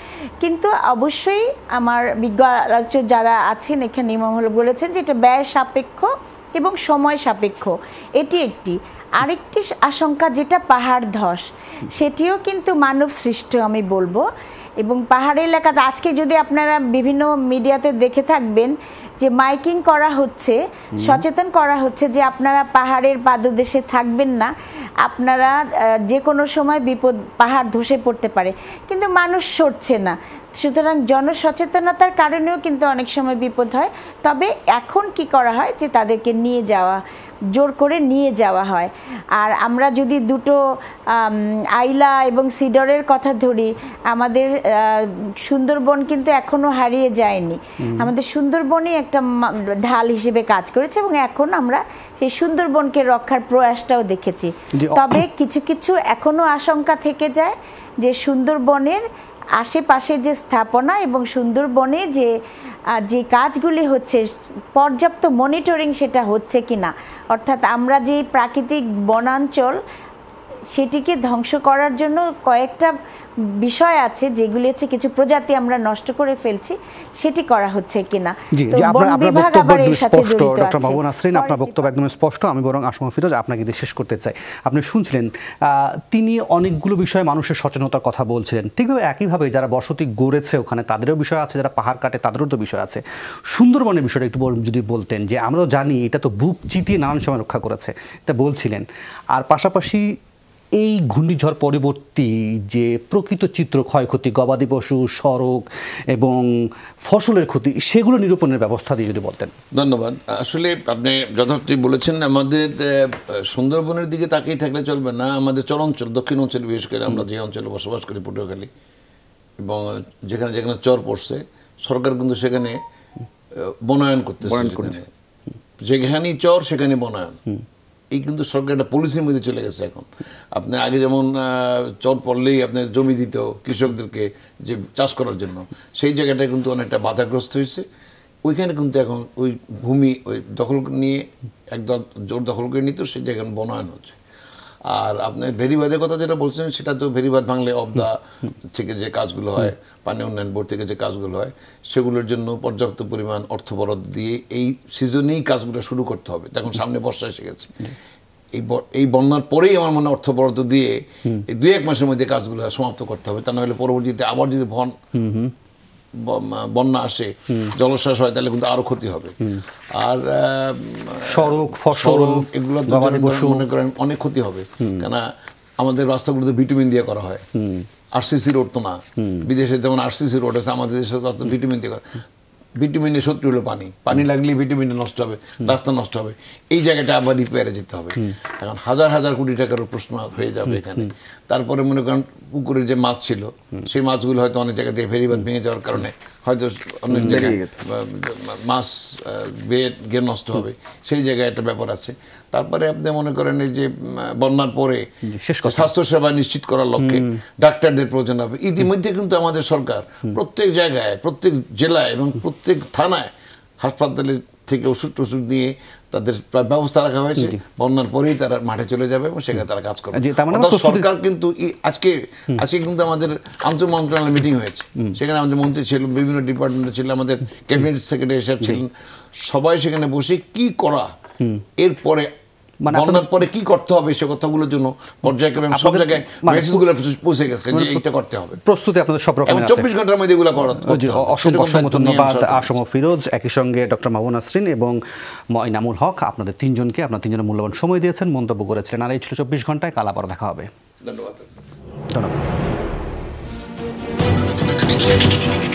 কিন্তু অবশ্যই আমার বিজ্ঞ আলোচক যারা আছেন এখানে ইমাম হল বলেছেন যে এটা ব্যয় সাপেক্ষ এবং সময় সাপেক্ষ এটি একটি আরেকটি আশঙ্কা যেটা পাহাড় ধস সেটিও কিন্তু মানব সৃষ্ট আমি বলবো এবং পাহাড়ি এলাকাতে আজকে যদি আপনারা বিভিন্ন মিডিয়াতে দেখে থাকবেন যে মাইকিং করা হচ্ছে সচেতন করা হচ্ছে যে আপনারা পাহাড়ের পাদদেশে থাকবেন না আপনারা যে কোনো সময় বিপদ পাহাড় ধসে পড়তে পারে কিন্তু মানুষ সরছে না সুতরাং জনসচেতনতার কারণেও কিন্তু অনেক সময় বিপদ হয় তবে এখন কি করা হয় যে তাদেরকে নিয়ে যাওয়া জোর করে নিয়ে যাওয়া হয় আর আমরা যদি দুটো আইলা এবং সিডরের কথা ধরি আমাদের সুন্দরবন কিন্তু এখনও হারিয়ে যায়নি আমাদের সুন্দরবনই একটা ঢাল হিসেবে কাজ করেছে এবং এখন আমরা সেই সুন্দরবনকে রক্ষার প্রয়াসটাও দেখেছি তবে কিছু কিছু এখনও আশঙ্কা থেকে যায় যে সুন্দরবনের আশেপাশে যে স্থাপনা এবং সুন্দরবনে যে যে কাজগুলি হচ্ছে পর্যাপ্ত মনিটরিং সেটা হচ্ছে কি না অর্থাৎ আমরা যে প্রাকৃতিক বনাঞ্চল সেটিকে ধ্বংস করার জন্য কয়েকটা বিষয় আছে যেগুলি হচ্ছে কিছু প্রজাতি আমরা নষ্ট করে ফেলছি সেটি করা হচ্ছে কিনা আপনার বক্তব্য একদম স্পষ্ট আমি বরং আসমা ফিরোজ আপনাকে দিয়ে শেষ করতে চাই আপনি শুনছিলেন তিনি অনেকগুলো বিষয়ে মানুষের সচেতনতার কথা বলছিলেন ঠিকভাবে একইভাবে যারা বসতি গড়েছে ওখানে তাদেরও বিষয় আছে যারা পাহাড় কাটে তাদেরও তো বিষয় আছে সুন্দরবনের বিষয়টা একটু যদি বলতেন যে আমরাও জানি এটা তো বুক চিতিয়ে নানান সময় রক্ষা করেছে এটা বলছিলেন আর পাশাপাশি এই ঘূর্ণিঝড় পরবর্তী যে প্রকৃত চিত্র ক্ষয়ক্ষতি গবাদি পশু সড়ক এবং ফসলের ক্ষতি সেগুলো নিরূপণের ব্যবস্থা দিয়ে যদি বলতেন ধন্যবাদ আসলে আপনি যথার্থই বলেছেন আমাদের সুন্দরবনের দিকে তাকিয়ে থাকলে চলবে না আমাদের চর অঞ্চল দক্ষিণ অঞ্চলে বিশেষ করে আমরা যে অঞ্চলে বসবাস করি পটুয়াখালী এবং যেখানে যেখানে চর পড়ছে সরকার কিন্তু সেখানে বনায়ন করতেছে যেখানেই চর সেখানে বনায়ন এই কিন্তু সরকার একটা পলিসির মধ্যে চলে গেছে এখন আপনি আগে যেমন চট পড়লেই আপনার জমি দিত কৃষকদেরকে যে চাষ করার জন্য সেই জায়গাটা কিন্তু অনেকটা বাধাগ্রস্ত হয়েছে ওইখানে কিন্তু এখন ওই ভূমি ওই দখল নিয়ে একদম জোর দখল করে নিত সেই জায়গায় বনায়ন হচ্ছে আর আপনি ভেরিবাদের কথা যেটা বলছেন সেটা তো ভেরিবাদ ভাঙলে অবদা থেকে যে কাজগুলো হয় পানি উন্নয়ন বোর্ড থেকে যে কাজগুলো হয় সেগুলোর জন্য পর্যাপ্ত পরিমাণ অর্থ বরাদ্দ দিয়ে এই সিজনেই কাজগুলো শুরু করতে হবে যখন সামনে বর্ষা এসে গেছে এই এই বন্যার পরেই আমার মনে অর্থ বরাদ্দ দিয়ে এই দুই এক মাসের মধ্যে কাজগুলো সমাপ্ত করতে হবে তা নাহলে পরবর্তীতে আবার যদি ভন বন্যা আসে জলশ্বাস হয় তাহলে কিন্তু আরো ক্ষতি হবে আর সড়ক ফসল এগুলো মনে করেন অনেক ক্ষতি হবে কেন আমাদের রাস্তাগুলো তো ভিটামিন দিয়ে করা হয় আরসিসি রোড তো না বিদেশে যেমন আরসিসি রোড আছে আমাদের দেশে ভিটামিন দিয়ে করা ভিটামিনে শত্রু হলো পানি পানি লাগলে ভিটামিন নষ্ট হবে রাস্তা নষ্ট হবে এই জায়গাটা আবার রিপেয়ারে যেতে হবে এখন হাজার হাজার কোটি টাকারও প্রশ্ন হয়ে যাবে এখানে তারপরে মনে করেন পুকুরে যে মাছ ছিল সেই মাছগুলো হয়তো অনেক জায়গা দিয়ে ফেরিবাদ ভেঙে যাওয়ার কারণে হয়তো অনেক জায়গায় মাছ বেয়ে নষ্ট হবে সেই জায়গায় একটা ব্যাপার আছে তারপরে আপনি মনে করেন এই যে বন্যার পরে স্বাস্থ্যসেবা নিশ্চিত করার লক্ষ্যে ডাক্তারদের প্রয়োজন হবে ইতিমধ্যে কিন্তু আমাদের সরকার প্রত্যেক জায়গায় প্রত্যেক জেলায় এবং প্রত্যেক থানায় হাসপাতালে থেকে ওষুধ টষুধ নিয়ে তাদের ব্যবস্থা রাখা হয়েছে বন্যার পরেই তারা মাঠে চলে যাবে এবং সেখানে তারা কাজ করবে মানে সরকার কিন্তু আজকে আজকে কিন্তু আমাদের আন্তঃ মন্ত্রণালয় মিটিং হয়েছে সেখানে আমাদের মন্ত্রী ছিল বিভিন্ন ডিপার্টমেন্টে ছিল আমাদের ক্যাবিনেট সেক্রেটারি ছিলেন সবাই সেখানে বসে কি করা এরপরে মানে বন্যার পরে কি করতে হবে সে কথাগুলোর জন্য পর্যায়ক্রমে সব জায়গায় মেসেজগুলো মানে পৌঁছে গেছে যে এটা করতে হবে প্রস্তুতি আপনাদের সব রকম চব্বিশ ঘন্টার মধ্যে এগুলো করা ধন্যবাদ আসম ফিরোজ একই সঙ্গে ডক্টর মামুন আসরিন এবং ময়নামুল হক আপনাদের তিনজনকে আপনার তিনজনের মূল্যবান সময় দিয়েছেন মন্তব্য করেছিলেন আর এই ছিল চব্বিশ ঘন্টায় কাল আবার দেখা হবে ধন্যবাদ ধন্যবাদ